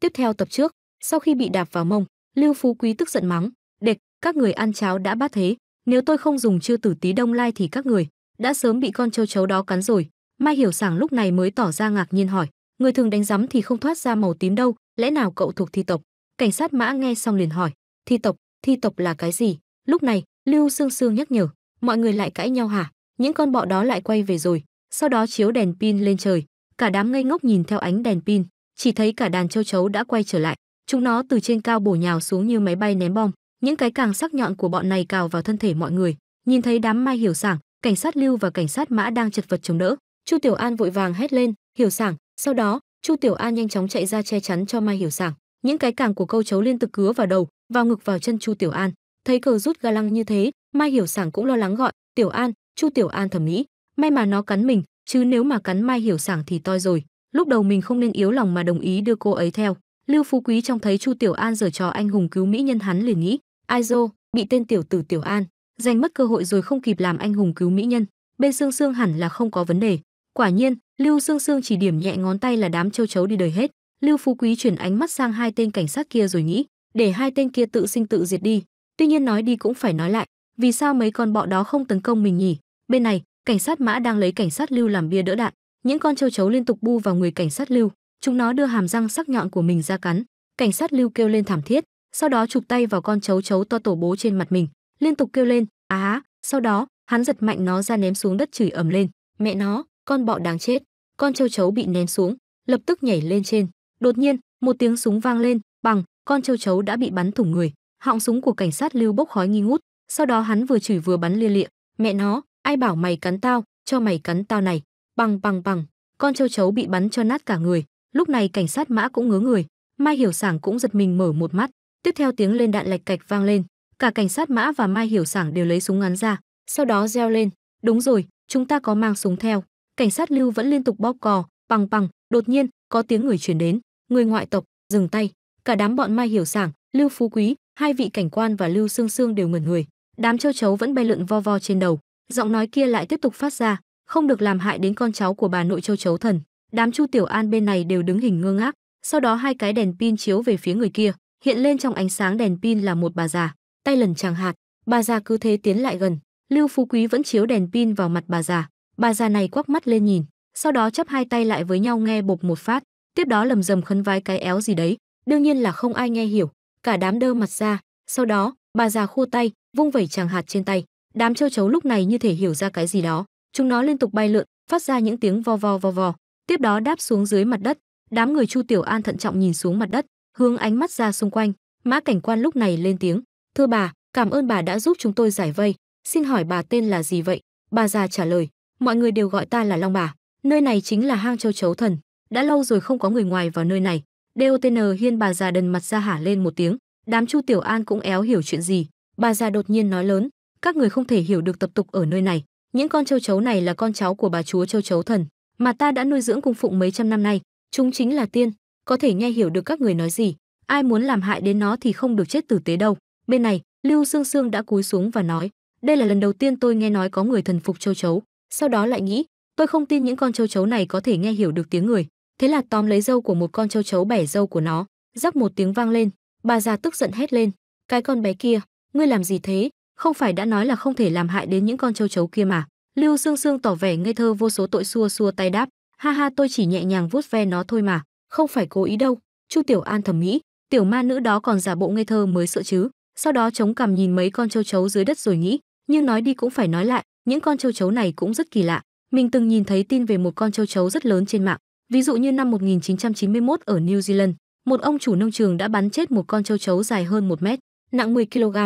Tiếp theo tập trước, sau khi bị đạp vào mông, Lưu Phú Quý tức giận mắng, "Địch, các người ăn cháo đã bát thế, nếu tôi không dùng chiêu tử tí đông lai thì các người đã sớm bị con châu chấu đó cắn rồi." Mai Hiểu Sảng lúc này mới tỏ ra ngạc nhiên hỏi, "Người thường đánh rắm thì không thoát ra màu tím đâu, lẽ nào cậu thuộc thi tộc?" Cảnh sát Mã nghe xong liền hỏi, "Thi tộc, thi tộc là cái gì?" Lúc này, Lưu Sương Sương nhắc nhở, "Mọi người lại cãi nhau hả? Những con bọ đó lại quay về rồi." Sau đó chiếu đèn pin lên trời, cả đám ngây ngốc nhìn theo ánh đèn pin chỉ thấy cả đàn châu chấu đã quay trở lại chúng nó từ trên cao bổ nhào xuống như máy bay ném bom những cái càng sắc nhọn của bọn này cào vào thân thể mọi người nhìn thấy đám mai hiểu sảng cảnh sát lưu và cảnh sát mã đang chật vật chống đỡ chu tiểu an vội vàng hét lên hiểu sảng sau đó chu tiểu an nhanh chóng chạy ra che chắn cho mai hiểu sảng những cái càng của câu chấu liên tục cứa vào đầu vào ngực vào chân chu tiểu an thấy cờ rút ga lăng như thế mai hiểu sảng cũng lo lắng gọi tiểu an chu tiểu an thẩm nghĩ, may mà nó cắn mình chứ nếu mà cắn mai hiểu sảng thì toi rồi lúc đầu mình không nên yếu lòng mà đồng ý đưa cô ấy theo lưu phú quý trông thấy chu tiểu an giở trò anh hùng cứu mỹ nhân hắn liền nghĩ ai dô bị tên tiểu tử tiểu an giành mất cơ hội rồi không kịp làm anh hùng cứu mỹ nhân bên xương xương hẳn là không có vấn đề quả nhiên lưu xương xương chỉ điểm nhẹ ngón tay là đám châu chấu đi đời hết lưu phú quý chuyển ánh mắt sang hai tên cảnh sát kia rồi nghĩ để hai tên kia tự sinh tự diệt đi tuy nhiên nói đi cũng phải nói lại vì sao mấy con bọ đó không tấn công mình nhỉ bên này cảnh sát mã đang lấy cảnh sát lưu làm bia đỡ đạn những con châu chấu liên tục bu vào người cảnh sát lưu chúng nó đưa hàm răng sắc nhọn của mình ra cắn cảnh sát lưu kêu lên thảm thiết sau đó chụp tay vào con chấu chấu to tổ bố trên mặt mình liên tục kêu lên á à, sau đó hắn giật mạnh nó ra ném xuống đất chửi ầm lên mẹ nó con bọ đáng chết con châu chấu bị ném xuống lập tức nhảy lên trên đột nhiên một tiếng súng vang lên bằng con châu chấu đã bị bắn thủng người họng súng của cảnh sát lưu bốc khói nghi ngút sau đó hắn vừa chửi vừa bắn lia lịa mẹ nó ai bảo mày cắn tao cho mày cắn tao này bằng bằng bằng con châu chấu bị bắn cho nát cả người lúc này cảnh sát mã cũng ngứa người mai hiểu sảng cũng giật mình mở một mắt tiếp theo tiếng lên đạn lạch cạch vang lên cả cảnh sát mã và mai hiểu sảng đều lấy súng ngắn ra sau đó reo lên đúng rồi chúng ta có mang súng theo cảnh sát lưu vẫn liên tục bóp cò bằng bằng đột nhiên có tiếng người chuyển đến người ngoại tộc dừng tay cả đám bọn mai hiểu sảng lưu phú quý hai vị cảnh quan và lưu sương sương đều ngẩn người đám châu chấu vẫn bay lượn vo vo trên đầu giọng nói kia lại tiếp tục phát ra không được làm hại đến con cháu của bà nội châu chấu thần đám chu tiểu an bên này đều đứng hình ngơ ngác sau đó hai cái đèn pin chiếu về phía người kia hiện lên trong ánh sáng đèn pin là một bà già tay lần chàng hạt bà già cứ thế tiến lại gần lưu phú quý vẫn chiếu đèn pin vào mặt bà già bà già này quắc mắt lên nhìn sau đó chắp hai tay lại với nhau nghe bộc một phát tiếp đó lầm rầm khấn vái cái éo gì đấy đương nhiên là không ai nghe hiểu cả đám đơ mặt ra sau đó bà già khua tay vung vẩy chàng hạt trên tay đám châu chấu lúc này như thể hiểu ra cái gì đó Chúng nó liên tục bay lượn, phát ra những tiếng vo vo vo vo, tiếp đó đáp xuống dưới mặt đất. Đám người Chu Tiểu An thận trọng nhìn xuống mặt đất, hướng ánh mắt ra xung quanh. Mã Cảnh Quan lúc này lên tiếng, "Thưa bà, cảm ơn bà đã giúp chúng tôi giải vây, xin hỏi bà tên là gì vậy?" Bà già trả lời, "Mọi người đều gọi ta là Long bà, nơi này chính là hang châu chấu thần, đã lâu rồi không có người ngoài vào nơi này." DOTN Hiên bà già đần mặt ra hả lên một tiếng, đám Chu Tiểu An cũng éo hiểu chuyện gì, bà già đột nhiên nói lớn, "Các người không thể hiểu được tập tục ở nơi này, những con châu chấu này là con cháu của bà chúa châu chấu thần mà ta đã nuôi dưỡng cung phụng mấy trăm năm nay chúng chính là tiên có thể nghe hiểu được các người nói gì ai muốn làm hại đến nó thì không được chết tử tế đâu bên này lưu sương sương đã cúi xuống và nói đây là lần đầu tiên tôi nghe nói có người thần phục châu chấu sau đó lại nghĩ tôi không tin những con châu chấu này có thể nghe hiểu được tiếng người thế là tóm lấy dâu của một con châu chấu bẻ dâu của nó rắc một tiếng vang lên bà già tức giận hét lên cái con bé kia ngươi làm gì thế không phải đã nói là không thể làm hại đến những con châu chấu kia mà lưu sương sương tỏ vẻ ngây thơ vô số tội xua xua tay đáp ha ha tôi chỉ nhẹ nhàng vuốt ve nó thôi mà không phải cố ý đâu chu tiểu an thầm nghĩ tiểu ma nữ đó còn giả bộ ngây thơ mới sợ chứ sau đó chống cằm nhìn mấy con châu chấu dưới đất rồi nghĩ nhưng nói đi cũng phải nói lại những con châu chấu này cũng rất kỳ lạ mình từng nhìn thấy tin về một con châu chấu rất lớn trên mạng ví dụ như năm 1991 ở New Zealand một ông chủ nông trường đã bắn chết một con châu chấu dài hơn một mét nặng 10 kg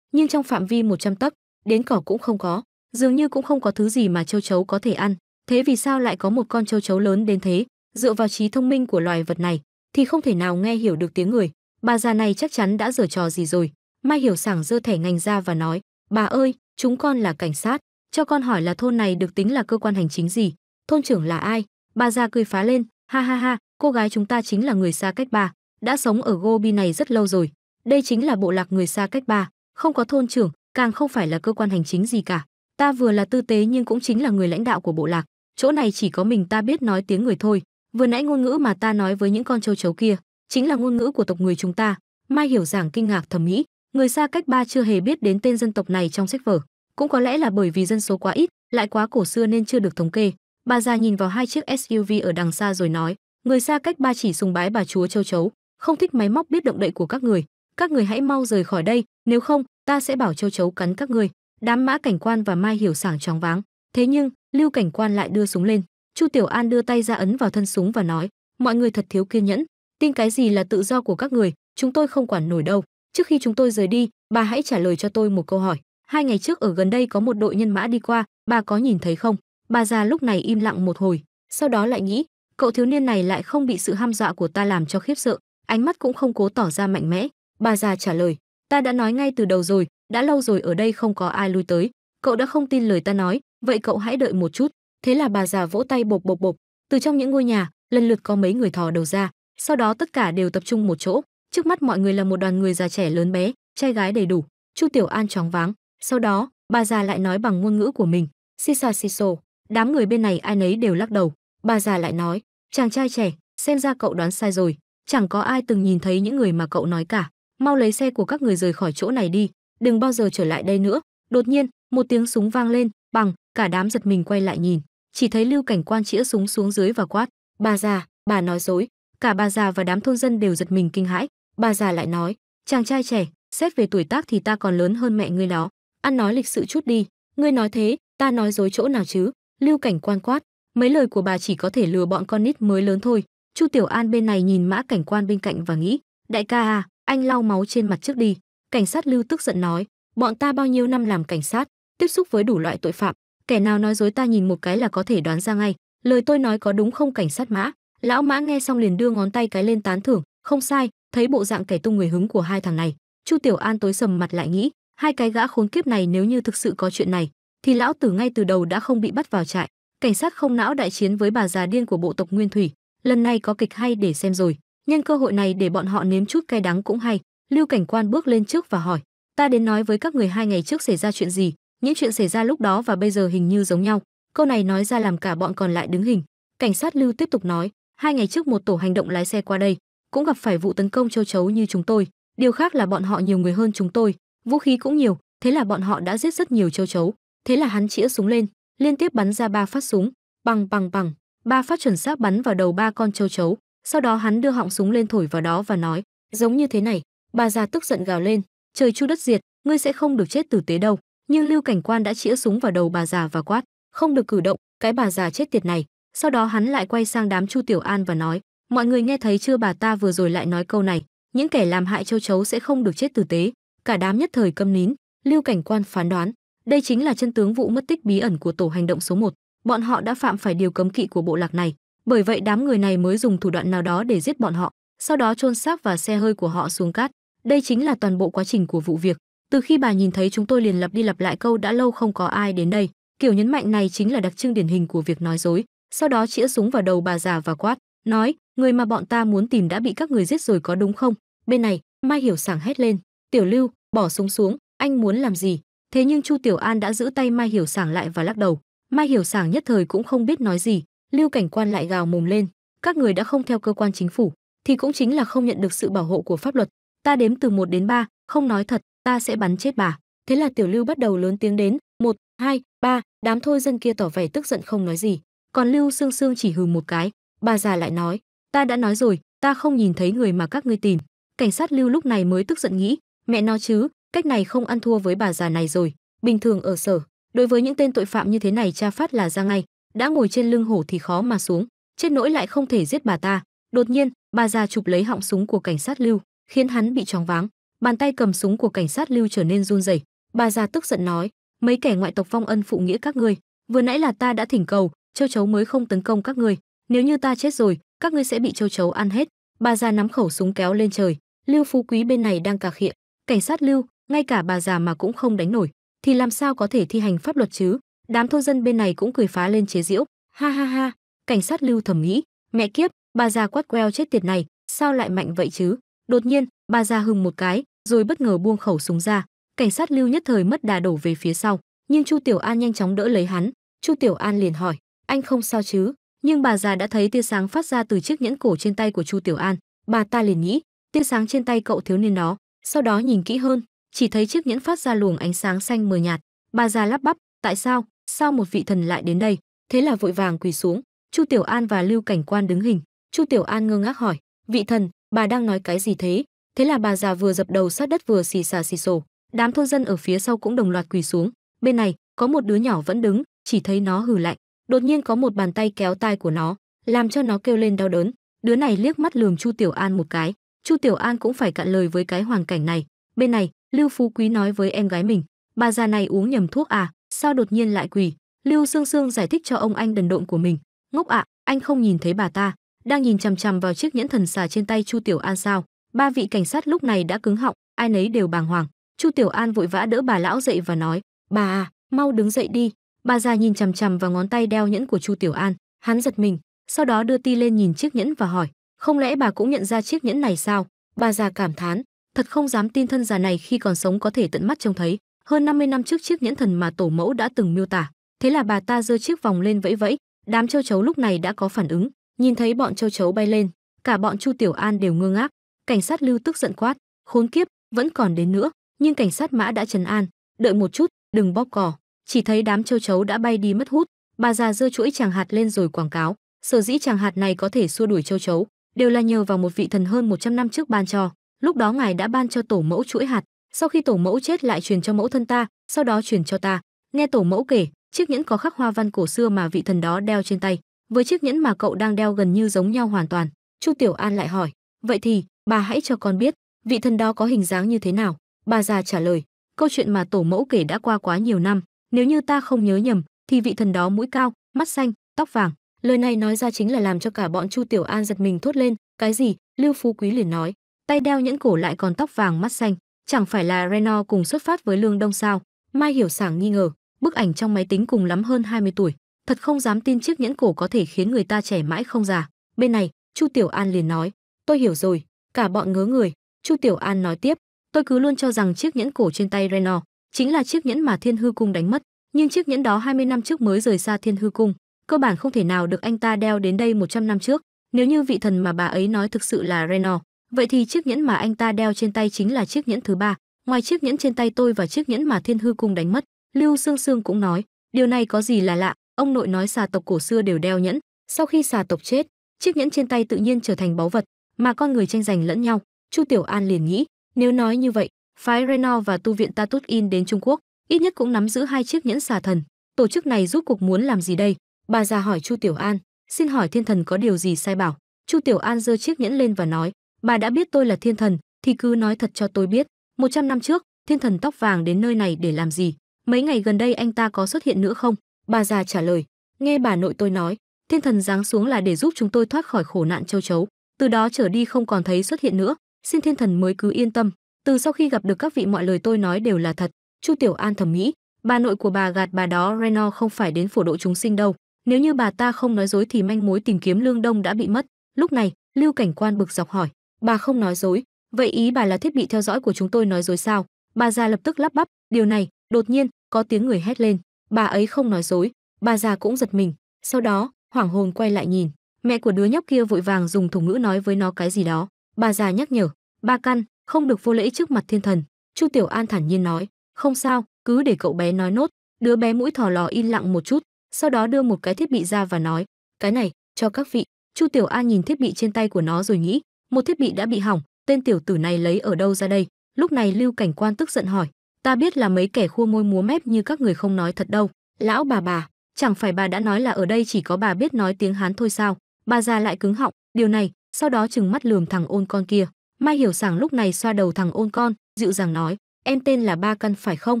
nhưng trong phạm vi 100 tấc, đến cỏ cũng không có, dường như cũng không có thứ gì mà châu chấu có thể ăn. Thế vì sao lại có một con châu chấu lớn đến thế? Dựa vào trí thông minh của loài vật này thì không thể nào nghe hiểu được tiếng người. Bà già này chắc chắn đã giở trò gì rồi. Mai Hiểu Sảng giơ thẻ ngành ra và nói: "Bà ơi, chúng con là cảnh sát, cho con hỏi là thôn này được tính là cơ quan hành chính gì? Thôn trưởng là ai?" Bà già cười phá lên: "Ha ha ha, cô gái chúng ta chính là người xa cách bà, đã sống ở Gobi này rất lâu rồi. Đây chính là bộ lạc người xa cách bà." không có thôn trưởng, càng không phải là cơ quan hành chính gì cả. Ta vừa là tư tế nhưng cũng chính là người lãnh đạo của bộ lạc, chỗ này chỉ có mình ta biết nói tiếng người thôi. Vừa nãy ngôn ngữ mà ta nói với những con châu chấu kia, chính là ngôn ngữ của tộc người chúng ta. Mai hiểu giảng kinh ngạc thầm nghĩ, người xa cách ba chưa hề biết đến tên dân tộc này trong sách vở, cũng có lẽ là bởi vì dân số quá ít, lại quá cổ xưa nên chưa được thống kê. Bà già nhìn vào hai chiếc SUV ở đằng xa rồi nói, người xa cách ba chỉ sùng bái bà chúa châu chấu, không thích máy móc biết động đậy của các người, các người hãy mau rời khỏi đây nếu không ta sẽ bảo châu chấu cắn các người đám mã cảnh quan và mai hiểu sảng choáng váng thế nhưng lưu cảnh quan lại đưa súng lên chu tiểu an đưa tay ra ấn vào thân súng và nói mọi người thật thiếu kiên nhẫn tin cái gì là tự do của các người chúng tôi không quản nổi đâu trước khi chúng tôi rời đi bà hãy trả lời cho tôi một câu hỏi hai ngày trước ở gần đây có một đội nhân mã đi qua bà có nhìn thấy không bà già lúc này im lặng một hồi sau đó lại nghĩ cậu thiếu niên này lại không bị sự ham dọa của ta làm cho khiếp sợ ánh mắt cũng không cố tỏ ra mạnh mẽ Bà già trả lời, ta đã nói ngay từ đầu rồi, đã lâu rồi ở đây không có ai lui tới, cậu đã không tin lời ta nói, vậy cậu hãy đợi một chút. Thế là bà già vỗ tay bộc bộc bộc, từ trong những ngôi nhà, lần lượt có mấy người thò đầu ra, sau đó tất cả đều tập trung một chỗ, trước mắt mọi người là một đoàn người già trẻ lớn bé, trai gái đầy đủ. Chu Tiểu An choáng váng, sau đó, bà già lại nói bằng ngôn ngữ của mình, sisa siso, đám người bên này ai nấy đều lắc đầu. Bà già lại nói, chàng trai trẻ, xem ra cậu đoán sai rồi, chẳng có ai từng nhìn thấy những người mà cậu nói cả mau lấy xe của các người rời khỏi chỗ này đi đừng bao giờ trở lại đây nữa đột nhiên một tiếng súng vang lên bằng cả đám giật mình quay lại nhìn chỉ thấy lưu cảnh quan chĩa súng xuống dưới và quát bà già bà nói dối cả bà già và đám thôn dân đều giật mình kinh hãi bà già lại nói chàng trai trẻ xét về tuổi tác thì ta còn lớn hơn mẹ ngươi đó ăn nói lịch sự chút đi ngươi nói thế ta nói dối chỗ nào chứ lưu cảnh quan quát mấy lời của bà chỉ có thể lừa bọn con nít mới lớn thôi chu tiểu an bên này nhìn mã cảnh quan bên cạnh và nghĩ đại ca à anh lau máu trên mặt trước đi cảnh sát lưu tức giận nói bọn ta bao nhiêu năm làm cảnh sát tiếp xúc với đủ loại tội phạm kẻ nào nói dối ta nhìn một cái là có thể đoán ra ngay lời tôi nói có đúng không cảnh sát mã lão mã nghe xong liền đưa ngón tay cái lên tán thưởng không sai thấy bộ dạng kẻ tung người hứng của hai thằng này chu tiểu an tối sầm mặt lại nghĩ hai cái gã khốn kiếp này nếu như thực sự có chuyện này thì lão tử ngay từ đầu đã không bị bắt vào trại cảnh sát không não đại chiến với bà già điên của bộ tộc nguyên thủy lần này có kịch hay để xem rồi nhân cơ hội này để bọn họ nếm chút cay đắng cũng hay lưu cảnh quan bước lên trước và hỏi ta đến nói với các người hai ngày trước xảy ra chuyện gì những chuyện xảy ra lúc đó và bây giờ hình như giống nhau câu này nói ra làm cả bọn còn lại đứng hình cảnh sát lưu tiếp tục nói hai ngày trước một tổ hành động lái xe qua đây cũng gặp phải vụ tấn công châu chấu như chúng tôi điều khác là bọn họ nhiều người hơn chúng tôi vũ khí cũng nhiều thế là bọn họ đã giết rất nhiều châu chấu thế là hắn chĩa súng lên liên tiếp bắn ra ba phát súng bằng bằng bằng ba phát chuẩn xác bắn vào đầu ba con châu chấu sau đó hắn đưa họng súng lên thổi vào đó và nói, giống như thế này. Bà già tức giận gào lên, trời chu đất diệt, ngươi sẽ không được chết tử tế đâu. Nhưng Lưu Cảnh Quan đã chĩa súng vào đầu bà già và quát, không được cử động, cái bà già chết tiệt này. Sau đó hắn lại quay sang đám Chu Tiểu An và nói, mọi người nghe thấy chưa bà ta vừa rồi lại nói câu này, những kẻ làm hại châu chấu sẽ không được chết tử tế. Cả đám nhất thời câm nín, Lưu Cảnh Quan phán đoán, đây chính là chân tướng vụ mất tích bí ẩn của tổ hành động số 1. Bọn họ đã phạm phải điều cấm kỵ của bộ lạc này, bởi vậy đám người này mới dùng thủ đoạn nào đó để giết bọn họ sau đó chôn xác và xe hơi của họ xuống cát đây chính là toàn bộ quá trình của vụ việc từ khi bà nhìn thấy chúng tôi liền lặp đi lặp lại câu đã lâu không có ai đến đây kiểu nhấn mạnh này chính là đặc trưng điển hình của việc nói dối sau đó chĩa súng vào đầu bà già và quát nói người mà bọn ta muốn tìm đã bị các người giết rồi có đúng không bên này mai hiểu sảng hét lên tiểu lưu bỏ súng xuống anh muốn làm gì thế nhưng chu tiểu an đã giữ tay mai hiểu sảng lại và lắc đầu mai hiểu sảng nhất thời cũng không biết nói gì Lưu Cảnh Quan lại gào mồm lên, các người đã không theo cơ quan chính phủ, thì cũng chính là không nhận được sự bảo hộ của pháp luật, ta đếm từ 1 đến 3, không nói thật, ta sẽ bắn chết bà. Thế là Tiểu Lưu bắt đầu lớn tiếng đến, một hai ba đám thôi dân kia tỏ vẻ tức giận không nói gì, còn Lưu Sương Sương chỉ hừ một cái, bà già lại nói, ta đã nói rồi, ta không nhìn thấy người mà các ngươi tìm. Cảnh sát Lưu lúc này mới tức giận nghĩ, mẹ nó chứ, cách này không ăn thua với bà già này rồi, bình thường ở sở, đối với những tên tội phạm như thế này tra phát là ra ngay, đã ngồi trên lưng hổ thì khó mà xuống chết nỗi lại không thể giết bà ta đột nhiên bà già chụp lấy họng súng của cảnh sát lưu khiến hắn bị choáng váng bàn tay cầm súng của cảnh sát lưu trở nên run rẩy bà già tức giận nói mấy kẻ ngoại tộc phong ân phụ nghĩa các ngươi vừa nãy là ta đã thỉnh cầu châu chấu mới không tấn công các ngươi nếu như ta chết rồi các ngươi sẽ bị châu chấu ăn hết bà già nắm khẩu súng kéo lên trời lưu phú quý bên này đang cà khịa cảnh sát lưu ngay cả bà già mà cũng không đánh nổi thì làm sao có thể thi hành pháp luật chứ Đám thôn dân bên này cũng cười phá lên chế giễu, ha ha ha, cảnh sát Lưu thầm nghĩ, mẹ kiếp, bà già quát queo chết tiệt này, sao lại mạnh vậy chứ? Đột nhiên, bà già hừng một cái, rồi bất ngờ buông khẩu súng ra, cảnh sát Lưu nhất thời mất đà đổ về phía sau, nhưng Chu Tiểu An nhanh chóng đỡ lấy hắn, Chu Tiểu An liền hỏi, anh không sao chứ? Nhưng bà già đã thấy tia sáng phát ra từ chiếc nhẫn cổ trên tay của Chu Tiểu An, bà ta liền nghĩ, tia sáng trên tay cậu thiếu niên đó, sau đó nhìn kỹ hơn, chỉ thấy chiếc nhẫn phát ra luồng ánh sáng xanh mờ nhạt, bà già lắp bắp, tại sao? sao một vị thần lại đến đây thế là vội vàng quỳ xuống chu tiểu an và lưu cảnh quan đứng hình chu tiểu an ngơ ngác hỏi vị thần bà đang nói cái gì thế thế là bà già vừa dập đầu sát đất vừa xì xà xì sổ đám thôn dân ở phía sau cũng đồng loạt quỳ xuống bên này có một đứa nhỏ vẫn đứng chỉ thấy nó hừ lạnh đột nhiên có một bàn tay kéo tai của nó làm cho nó kêu lên đau đớn đứa này liếc mắt lườm chu tiểu an một cái chu tiểu an cũng phải cạn lời với cái hoàn cảnh này bên này lưu phú quý nói với em gái mình bà già này uống nhầm thuốc à sao đột nhiên lại quỳ lưu sương sương giải thích cho ông anh đần độn của mình ngốc ạ anh không nhìn thấy bà ta đang nhìn chằm chằm vào chiếc nhẫn thần xà trên tay chu tiểu an sao ba vị cảnh sát lúc này đã cứng họng ai nấy đều bàng hoàng chu tiểu an vội vã đỡ bà lão dậy và nói bà à mau đứng dậy đi bà già nhìn chằm chằm vào ngón tay đeo nhẫn của chu tiểu an hắn giật mình sau đó đưa ti lên nhìn chiếc nhẫn và hỏi không lẽ bà cũng nhận ra chiếc nhẫn này sao bà già cảm thán thật không dám tin thân già này khi còn sống có thể tận mắt trông thấy hơn 50 năm trước chiếc nhẫn thần mà tổ mẫu đã từng miêu tả, thế là bà ta giơ chiếc vòng lên vẫy vẫy, đám châu chấu lúc này đã có phản ứng, nhìn thấy bọn châu chấu bay lên, cả bọn Chu Tiểu An đều ngơ ngác. Cảnh sát Lưu tức giận quát, khốn kiếp, vẫn còn đến nữa, nhưng cảnh sát Mã đã trấn an, đợi một chút, đừng bóp cò Chỉ thấy đám châu chấu đã bay đi mất hút, bà già giơ chuỗi chàng hạt lên rồi quảng cáo, sở dĩ chàng hạt này có thể xua đuổi châu chấu, đều là nhờ vào một vị thần hơn 100 năm trước ban cho, lúc đó ngài đã ban cho tổ mẫu chuỗi hạt, sau khi tổ mẫu chết lại truyền cho mẫu thân ta sau đó truyền cho ta nghe tổ mẫu kể chiếc nhẫn có khắc hoa văn cổ xưa mà vị thần đó đeo trên tay với chiếc nhẫn mà cậu đang đeo gần như giống nhau hoàn toàn chu tiểu an lại hỏi vậy thì bà hãy cho con biết vị thần đó có hình dáng như thế nào bà già trả lời câu chuyện mà tổ mẫu kể đã qua quá nhiều năm nếu như ta không nhớ nhầm thì vị thần đó mũi cao mắt xanh tóc vàng lời này nói ra chính là làm cho cả bọn chu tiểu an giật mình thốt lên cái gì lưu phú quý liền nói tay đeo nhẫn cổ lại còn tóc vàng mắt xanh chẳng phải là Renault cùng xuất phát với Lương Đông sao? Mai Hiểu Sảng nghi ngờ, bức ảnh trong máy tính cùng lắm hơn 20 tuổi, thật không dám tin chiếc nhẫn cổ có thể khiến người ta trẻ mãi không già. Bên này, Chu Tiểu An liền nói, tôi hiểu rồi, cả bọn ngớ người. Chu Tiểu An nói tiếp, tôi cứ luôn cho rằng chiếc nhẫn cổ trên tay Renault chính là chiếc nhẫn mà Thiên Hư Cung đánh mất, nhưng chiếc nhẫn đó 20 năm trước mới rời xa Thiên Hư Cung, cơ bản không thể nào được anh ta đeo đến đây 100 năm trước. Nếu như vị thần mà bà ấy nói thực sự là Renault, Vậy thì chiếc nhẫn mà anh ta đeo trên tay chính là chiếc nhẫn thứ ba, ngoài chiếc nhẫn trên tay tôi và chiếc nhẫn mà Thiên Hư cung đánh mất, Lưu Sương Sương cũng nói, điều này có gì là lạ, ông nội nói xà tộc cổ xưa đều đeo nhẫn, sau khi xà tộc chết, chiếc nhẫn trên tay tự nhiên trở thành báu vật, mà con người tranh giành lẫn nhau. Chu Tiểu An liền nghĩ, nếu nói như vậy, phái Reno và tu viện Tatut In đến Trung Quốc, ít nhất cũng nắm giữ hai chiếc nhẫn xà thần. Tổ chức này rút cuộc muốn làm gì đây? Bà già hỏi Chu Tiểu An, xin hỏi thiên thần có điều gì sai bảo? Chu Tiểu An giơ chiếc nhẫn lên và nói, bà đã biết tôi là thiên thần thì cứ nói thật cho tôi biết 100 năm trước thiên thần tóc vàng đến nơi này để làm gì mấy ngày gần đây anh ta có xuất hiện nữa không bà già trả lời nghe bà nội tôi nói thiên thần giáng xuống là để giúp chúng tôi thoát khỏi khổ nạn châu chấu từ đó trở đi không còn thấy xuất hiện nữa xin thiên thần mới cứ yên tâm từ sau khi gặp được các vị mọi lời tôi nói đều là thật chu tiểu an thầm nghĩ bà nội của bà gạt bà đó reno không phải đến phổ độ chúng sinh đâu nếu như bà ta không nói dối thì manh mối tìm kiếm lương đông đã bị mất lúc này lưu cảnh quan bực dọc hỏi bà không nói dối vậy ý bà là thiết bị theo dõi của chúng tôi nói dối sao bà già lập tức lắp bắp điều này đột nhiên có tiếng người hét lên bà ấy không nói dối bà già cũng giật mình sau đó hoảng hồn quay lại nhìn mẹ của đứa nhóc kia vội vàng dùng thủ ngữ nói với nó cái gì đó bà già nhắc nhở ba căn không được vô lễ trước mặt thiên thần chu tiểu an thản nhiên nói không sao cứ để cậu bé nói nốt đứa bé mũi thò lò im lặng một chút sau đó đưa một cái thiết bị ra và nói cái này cho các vị chu tiểu an nhìn thiết bị trên tay của nó rồi nghĩ một thiết bị đã bị hỏng tên tiểu tử này lấy ở đâu ra đây lúc này lưu cảnh quan tức giận hỏi ta biết là mấy kẻ khua môi múa mép như các người không nói thật đâu lão bà bà chẳng phải bà đã nói là ở đây chỉ có bà biết nói tiếng hán thôi sao bà già lại cứng họng điều này sau đó trừng mắt lườm thằng ôn con kia mai hiểu sảng lúc này xoa đầu thằng ôn con dịu dàng nói em tên là ba căn phải không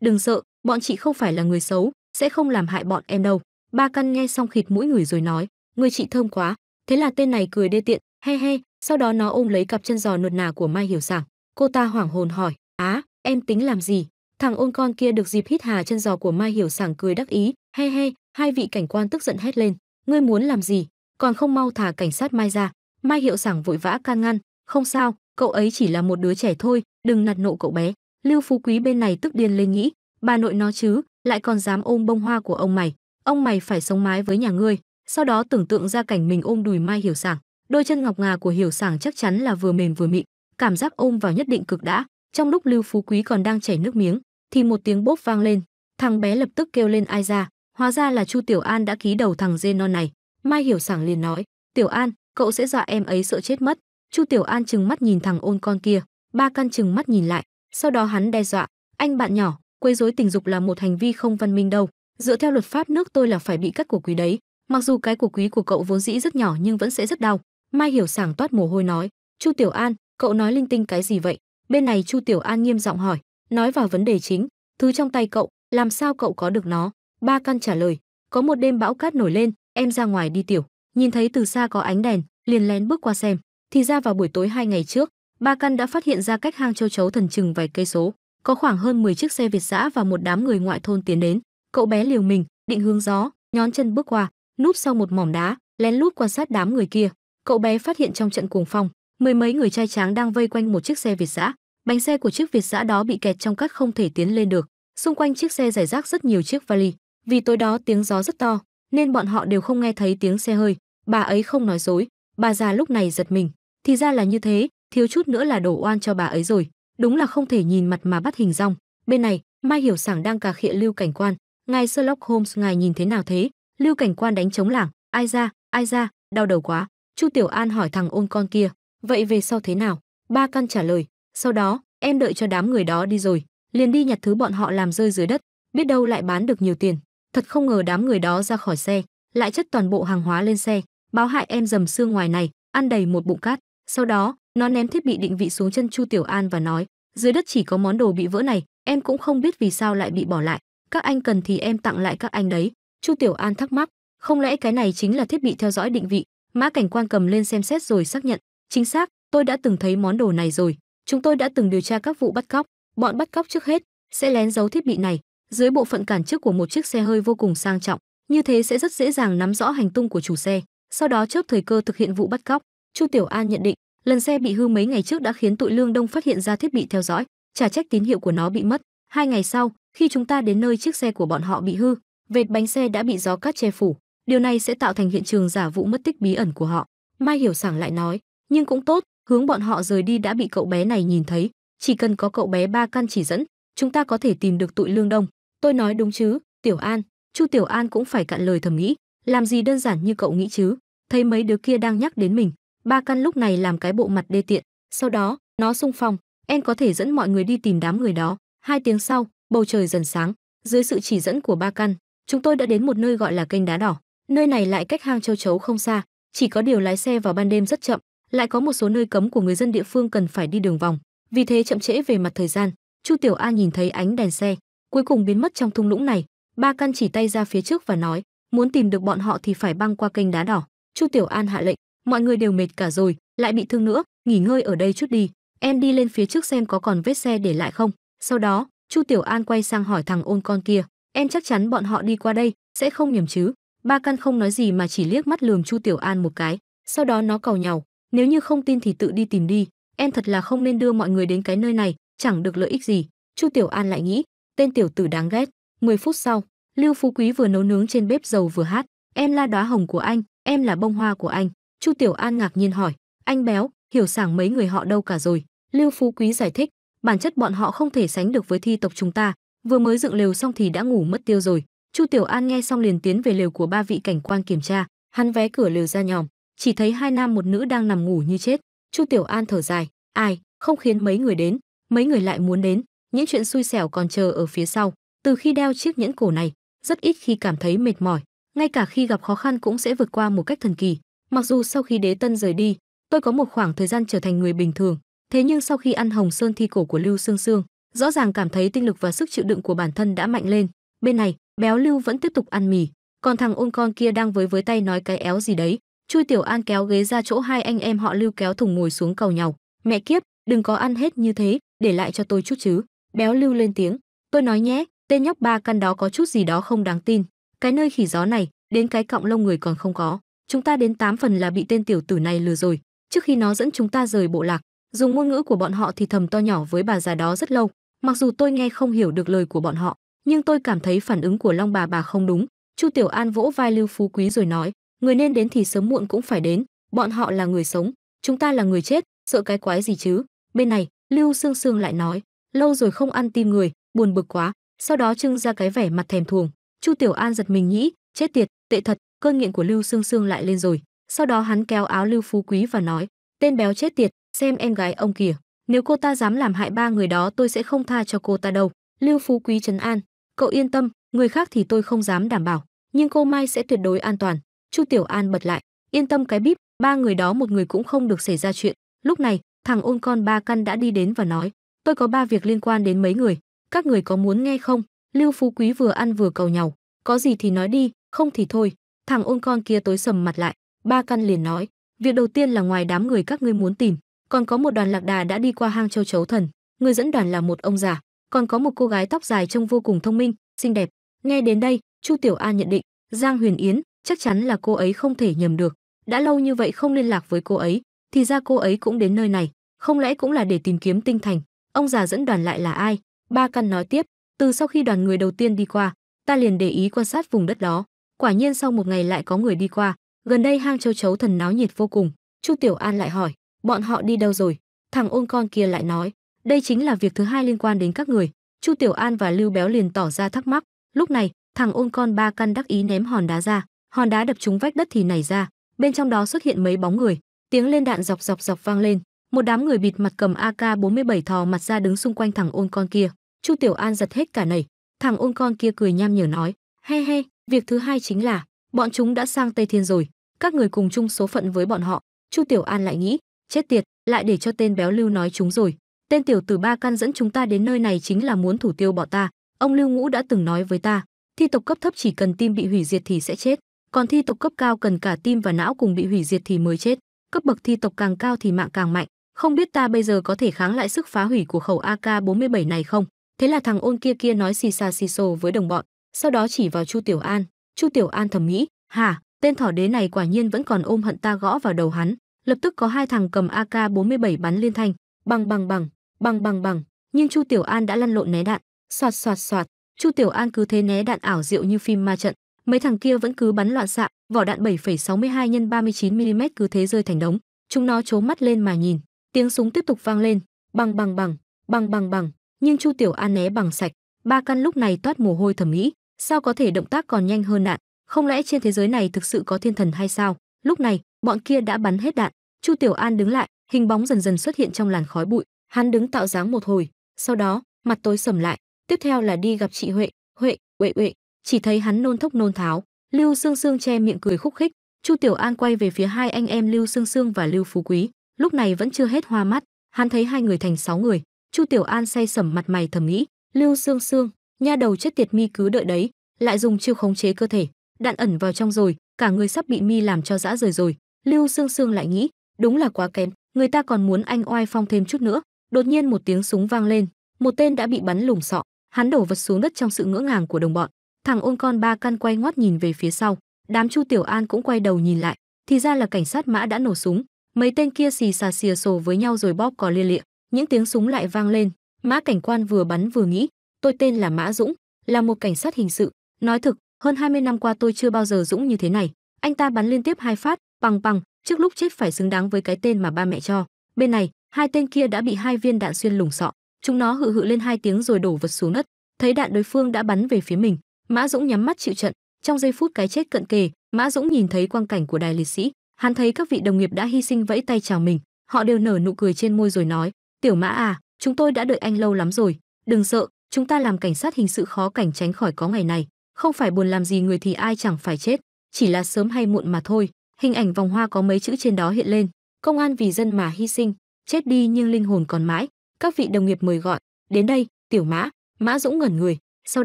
đừng sợ bọn chị không phải là người xấu sẽ không làm hại bọn em đâu ba căn nghe xong khịt mũi người rồi nói người chị thơm quá thế là tên này cười đê tiện he he sau đó nó ôm lấy cặp chân giò nuột nà của mai hiểu sảng cô ta hoảng hồn hỏi á em tính làm gì thằng ôn con kia được dịp hít hà chân giò của mai hiểu sảng cười đắc ý he he hai vị cảnh quan tức giận hét lên ngươi muốn làm gì còn không mau thả cảnh sát mai ra mai hiệu sảng vội vã can ngăn không sao cậu ấy chỉ là một đứa trẻ thôi đừng nạt nộ cậu bé lưu phú quý bên này tức điên lên nghĩ bà nội nó chứ lại còn dám ôm bông hoa của ông mày ông mày phải sống mái với nhà ngươi sau đó tưởng tượng ra cảnh mình ôm đùi mai hiểu sảng đôi chân ngọc ngà của hiểu sảng chắc chắn là vừa mềm vừa mịn cảm giác ôm vào nhất định cực đã trong lúc lưu phú quý còn đang chảy nước miếng thì một tiếng bốp vang lên thằng bé lập tức kêu lên ai ra hóa ra là chu tiểu an đã ký đầu thằng dê non này mai hiểu sảng liền nói tiểu an cậu sẽ dọa em ấy sợ chết mất chu tiểu an chừng mắt nhìn thằng ôn con kia ba căn chừng mắt nhìn lại sau đó hắn đe dọa anh bạn nhỏ quấy rối tình dục là một hành vi không văn minh đâu dựa theo luật pháp nước tôi là phải bị cắt của quý đấy mặc dù cái của quý của cậu vốn dĩ rất nhỏ nhưng vẫn sẽ rất đau Mai Hiểu Sảng toát mồ hôi nói, "Chu Tiểu An, cậu nói linh tinh cái gì vậy?" Bên này Chu Tiểu An nghiêm giọng hỏi, nói vào vấn đề chính, "Thứ trong tay cậu, làm sao cậu có được nó?" Ba Căn trả lời, "Có một đêm bão cát nổi lên, em ra ngoài đi tiểu, nhìn thấy từ xa có ánh đèn, liền lén bước qua xem, thì ra vào buổi tối hai ngày trước, Ba Căn đã phát hiện ra cách hang châu chấu thần chừng vài cây số, có khoảng hơn 10 chiếc xe Việt giã và một đám người ngoại thôn tiến đến, cậu bé liều mình, định hướng gió, nhón chân bước qua, núp sau một mỏm đá, lén lút quan sát đám người kia, cậu bé phát hiện trong trận cuồng phong mười mấy người trai tráng đang vây quanh một chiếc xe việt dã. bánh xe của chiếc việt dã đó bị kẹt trong cát không thể tiến lên được xung quanh chiếc xe rải rác rất nhiều chiếc vali vì tối đó tiếng gió rất to nên bọn họ đều không nghe thấy tiếng xe hơi bà ấy không nói dối bà già lúc này giật mình thì ra là như thế thiếu chút nữa là đổ oan cho bà ấy rồi đúng là không thể nhìn mặt mà bắt hình rong bên này mai hiểu sảng đang cà khịa lưu cảnh quan ngài sherlock holmes ngài nhìn thế nào thế lưu cảnh quan đánh chống lảng ai ra ai ra đau đầu quá Chu Tiểu An hỏi thằng ôn con kia, vậy về sau thế nào? Ba căn trả lời, sau đó, em đợi cho đám người đó đi rồi, liền đi nhặt thứ bọn họ làm rơi dưới đất, biết đâu lại bán được nhiều tiền. Thật không ngờ đám người đó ra khỏi xe, lại chất toàn bộ hàng hóa lên xe, báo hại em dầm xương ngoài này, ăn đầy một bụng cát. Sau đó, nó ném thiết bị định vị xuống chân Chu Tiểu An và nói, dưới đất chỉ có món đồ bị vỡ này, em cũng không biết vì sao lại bị bỏ lại. Các anh cần thì em tặng lại các anh đấy. Chu Tiểu An thắc mắc, không lẽ cái này chính là thiết bị theo dõi định vị Mã Cảnh Quan cầm lên xem xét rồi xác nhận, chính xác, tôi đã từng thấy món đồ này rồi. Chúng tôi đã từng điều tra các vụ bắt cóc, bọn bắt cóc trước hết sẽ lén giấu thiết bị này dưới bộ phận cản trước của một chiếc xe hơi vô cùng sang trọng, như thế sẽ rất dễ dàng nắm rõ hành tung của chủ xe, sau đó chớp thời cơ thực hiện vụ bắt cóc. Chu Tiểu An nhận định, lần xe bị hư mấy ngày trước đã khiến tụi Lương Đông phát hiện ra thiết bị theo dõi, trả trách tín hiệu của nó bị mất. Hai ngày sau, khi chúng ta đến nơi chiếc xe của bọn họ bị hư, vệt bánh xe đã bị gió cát che phủ, điều này sẽ tạo thành hiện trường giả vụ mất tích bí ẩn của họ mai hiểu sảng lại nói nhưng cũng tốt hướng bọn họ rời đi đã bị cậu bé này nhìn thấy chỉ cần có cậu bé ba căn chỉ dẫn chúng ta có thể tìm được tụi lương đông tôi nói đúng chứ tiểu an chu tiểu an cũng phải cạn lời thầm nghĩ làm gì đơn giản như cậu nghĩ chứ thấy mấy đứa kia đang nhắc đến mình ba căn lúc này làm cái bộ mặt đê tiện sau đó nó xung phong em có thể dẫn mọi người đi tìm đám người đó hai tiếng sau bầu trời dần sáng dưới sự chỉ dẫn của ba căn chúng tôi đã đến một nơi gọi là kênh đá đỏ Nơi này lại cách hang châu chấu không xa, chỉ có điều lái xe vào ban đêm rất chậm, lại có một số nơi cấm của người dân địa phương cần phải đi đường vòng, vì thế chậm trễ về mặt thời gian. Chu Tiểu An nhìn thấy ánh đèn xe, cuối cùng biến mất trong thung lũng này, ba căn chỉ tay ra phía trước và nói, muốn tìm được bọn họ thì phải băng qua kênh đá đỏ. Chu Tiểu An hạ lệnh, mọi người đều mệt cả rồi, lại bị thương nữa, nghỉ ngơi ở đây chút đi, em đi lên phía trước xem có còn vết xe để lại không. Sau đó, Chu Tiểu An quay sang hỏi thằng ôn con kia, em chắc chắn bọn họ đi qua đây, sẽ không nhầm chứ. Ba Căn không nói gì mà chỉ liếc mắt lườm Chu Tiểu An một cái, sau đó nó cầu nhàu, nếu như không tin thì tự đi tìm đi, em thật là không nên đưa mọi người đến cái nơi này, chẳng được lợi ích gì. Chu Tiểu An lại nghĩ, tên tiểu tử đáng ghét. 10 phút sau, Lưu Phú Quý vừa nấu nướng trên bếp dầu vừa hát, em là đóa hồng của anh, em là bông hoa của anh. Chu Tiểu An ngạc nhiên hỏi, anh béo, hiểu sảng mấy người họ đâu cả rồi. Lưu Phú Quý giải thích, bản chất bọn họ không thể sánh được với thi tộc chúng ta, vừa mới dựng lều xong thì đã ngủ mất tiêu rồi. Chu Tiểu An nghe xong liền tiến về lều của ba vị cảnh quan kiểm tra, hắn vé cửa lều ra nhòm, chỉ thấy hai nam một nữ đang nằm ngủ như chết. Chu Tiểu An thở dài, ai, không khiến mấy người đến, mấy người lại muốn đến, những chuyện xui xẻo còn chờ ở phía sau. Từ khi đeo chiếc nhẫn cổ này, rất ít khi cảm thấy mệt mỏi, ngay cả khi gặp khó khăn cũng sẽ vượt qua một cách thần kỳ. Mặc dù sau khi Đế Tân rời đi, tôi có một khoảng thời gian trở thành người bình thường, thế nhưng sau khi ăn Hồng Sơn thi cổ của Lưu Sương Sương, rõ ràng cảm thấy tinh lực và sức chịu đựng của bản thân đã mạnh lên. Bên này, Béo Lưu vẫn tiếp tục ăn mì, còn thằng ôn con kia đang với với tay nói cái éo gì đấy. Chui Tiểu An kéo ghế ra chỗ hai anh em họ Lưu kéo thùng ngồi xuống cầu nhau. Mẹ kiếp, đừng có ăn hết như thế, để lại cho tôi chút chứ. Béo Lưu lên tiếng, tôi nói nhé, tên nhóc ba căn đó có chút gì đó không đáng tin. Cái nơi khỉ gió này, đến cái cọng lông người còn không có. Chúng ta đến tám phần là bị tên tiểu tử này lừa rồi. Trước khi nó dẫn chúng ta rời bộ lạc, dùng ngôn ngữ của bọn họ thì thầm to nhỏ với bà già đó rất lâu. Mặc dù tôi nghe không hiểu được lời của bọn họ, nhưng tôi cảm thấy phản ứng của Long bà bà không đúng. Chu Tiểu An vỗ vai Lưu Phú Quý rồi nói, người nên đến thì sớm muộn cũng phải đến, bọn họ là người sống, chúng ta là người chết, sợ cái quái gì chứ. Bên này, Lưu Sương Sương lại nói, lâu rồi không ăn tim người, buồn bực quá, sau đó trưng ra cái vẻ mặt thèm thuồng. Chu Tiểu An giật mình nghĩ, chết tiệt, tệ thật, cơn nghiện của Lưu Sương Sương lại lên rồi. Sau đó hắn kéo áo Lưu Phú Quý và nói, tên béo chết tiệt, xem em gái ông kìa, nếu cô ta dám làm hại ba người đó tôi sẽ không tha cho cô ta đâu. Lưu Phú Quý trấn an, cậu yên tâm người khác thì tôi không dám đảm bảo nhưng cô mai sẽ tuyệt đối an toàn chu tiểu an bật lại yên tâm cái bíp ba người đó một người cũng không được xảy ra chuyện lúc này thằng ôn con ba căn đã đi đến và nói tôi có ba việc liên quan đến mấy người các người có muốn nghe không lưu phú quý vừa ăn vừa cầu nhau có gì thì nói đi không thì thôi thằng ôn con kia tối sầm mặt lại ba căn liền nói việc đầu tiên là ngoài đám người các ngươi muốn tìm còn có một đoàn lạc đà đã đi qua hang châu chấu thần người dẫn đoàn là một ông già còn có một cô gái tóc dài trông vô cùng thông minh, xinh đẹp. Nghe đến đây, Chu Tiểu An nhận định, Giang Huyền Yến chắc chắn là cô ấy không thể nhầm được. Đã lâu như vậy không liên lạc với cô ấy, thì ra cô ấy cũng đến nơi này, không lẽ cũng là để tìm kiếm tinh thành. Ông già dẫn đoàn lại là ai? Ba Căn nói tiếp, từ sau khi đoàn người đầu tiên đi qua, ta liền để ý quan sát vùng đất đó. Quả nhiên sau một ngày lại có người đi qua, gần đây hang châu chấu thần náo nhiệt vô cùng. Chu Tiểu An lại hỏi, bọn họ đi đâu rồi? Thằng ôn con kia lại nói, đây chính là việc thứ hai liên quan đến các người. Chu Tiểu An và Lưu Béo liền tỏ ra thắc mắc. Lúc này, thằng ôn con ba căn đắc ý ném hòn đá ra, hòn đá đập trúng vách đất thì nảy ra, bên trong đó xuất hiện mấy bóng người, tiếng lên đạn dọc dọc dọc vang lên, một đám người bịt mặt cầm AK47 thò mặt ra đứng xung quanh thằng ôn con kia. Chu Tiểu An giật hết cả nảy, thằng ôn con kia cười nham nhở nói, "He he, việc thứ hai chính là bọn chúng đã sang Tây Thiên rồi, các người cùng chung số phận với bọn họ." Chu Tiểu An lại nghĩ, chết tiệt, lại để cho tên béo Lưu nói chúng rồi tên tiểu tử ba căn dẫn chúng ta đến nơi này chính là muốn thủ tiêu bỏ ta ông lưu ngũ đã từng nói với ta thi tộc cấp thấp chỉ cần tim bị hủy diệt thì sẽ chết còn thi tộc cấp cao cần cả tim và não cùng bị hủy diệt thì mới chết cấp bậc thi tộc càng cao thì mạng càng mạnh không biết ta bây giờ có thể kháng lại sức phá hủy của khẩu AK47 này không? Thế là thằng ôn kia kia nói xì xà xì xồ với đồng bọn, sau đó chỉ vào Chu Tiểu An. Chu Tiểu An thầm nghĩ, hả, tên thỏ đế này quả nhiên vẫn còn ôm hận ta gõ vào đầu hắn. Lập tức có hai thằng cầm AK47 bắn liên thanh, Bằng bằng bằng, bằng bằng bằng, nhưng Chu Tiểu An đã lăn lộn né đạn, soạt soạt soạt, Chu Tiểu An cứ thế né đạn ảo diệu như phim ma trận, mấy thằng kia vẫn cứ bắn loạn xạ, vỏ đạn 7,62 nhân 39 mm cứ thế rơi thành đống, chúng nó trố mắt lên mà nhìn, tiếng súng tiếp tục vang lên, bằng bằng bằng, bằng bằng bằng, nhưng Chu Tiểu An né bằng sạch, ba căn lúc này toát mồ hôi thầm nghĩ, sao có thể động tác còn nhanh hơn đạn, không lẽ trên thế giới này thực sự có thiên thần hay sao? Lúc này, bọn kia đã bắn hết đạn, Chu Tiểu An đứng lại, hình bóng dần dần xuất hiện trong làn khói bụi hắn đứng tạo dáng một hồi sau đó mặt tối sầm lại tiếp theo là đi gặp chị huệ huệ huệ huệ chỉ thấy hắn nôn thốc nôn tháo lưu sương sương che miệng cười khúc khích chu tiểu an quay về phía hai anh em lưu sương sương và lưu phú quý lúc này vẫn chưa hết hoa mắt hắn thấy hai người thành sáu người chu tiểu an say sẩm mặt mày thầm nghĩ lưu sương sương nha đầu chết tiệt mi cứ đợi đấy lại dùng chiêu khống chế cơ thể đạn ẩn vào trong rồi cả người sắp bị mi làm cho dã rời rồi lưu sương sương lại nghĩ đúng là quá kém người ta còn muốn anh oai phong thêm chút nữa đột nhiên một tiếng súng vang lên một tên đã bị bắn lủng sọ hắn đổ vật xuống đất trong sự ngỡ ngàng của đồng bọn thằng ôn con ba căn quay ngoắt nhìn về phía sau đám chu tiểu an cũng quay đầu nhìn lại thì ra là cảnh sát mã đã nổ súng mấy tên kia xì xà xìa sổ với nhau rồi bóp cò lia lịa những tiếng súng lại vang lên mã cảnh quan vừa bắn vừa nghĩ tôi tên là mã dũng là một cảnh sát hình sự nói thực hơn 20 năm qua tôi chưa bao giờ dũng như thế này anh ta bắn liên tiếp hai phát bằng bằng trước lúc chết phải xứng đáng với cái tên mà ba mẹ cho bên này hai tên kia đã bị hai viên đạn xuyên lủng sọ chúng nó hự hự lên hai tiếng rồi đổ vật xuống đất thấy đạn đối phương đã bắn về phía mình mã dũng nhắm mắt chịu trận trong giây phút cái chết cận kề mã dũng nhìn thấy quang cảnh của đài liệt sĩ hắn thấy các vị đồng nghiệp đã hy sinh vẫy tay chào mình họ đều nở nụ cười trên môi rồi nói tiểu mã à chúng tôi đã đợi anh lâu lắm rồi đừng sợ chúng ta làm cảnh sát hình sự khó cảnh tránh khỏi có ngày này không phải buồn làm gì người thì ai chẳng phải chết chỉ là sớm hay muộn mà thôi Hình ảnh vòng hoa có mấy chữ trên đó hiện lên, công an vì dân mà hy sinh, chết đi nhưng linh hồn còn mãi. Các vị đồng nghiệp mời gọi, đến đây, tiểu mã, mã dũng ngẩn người. Sau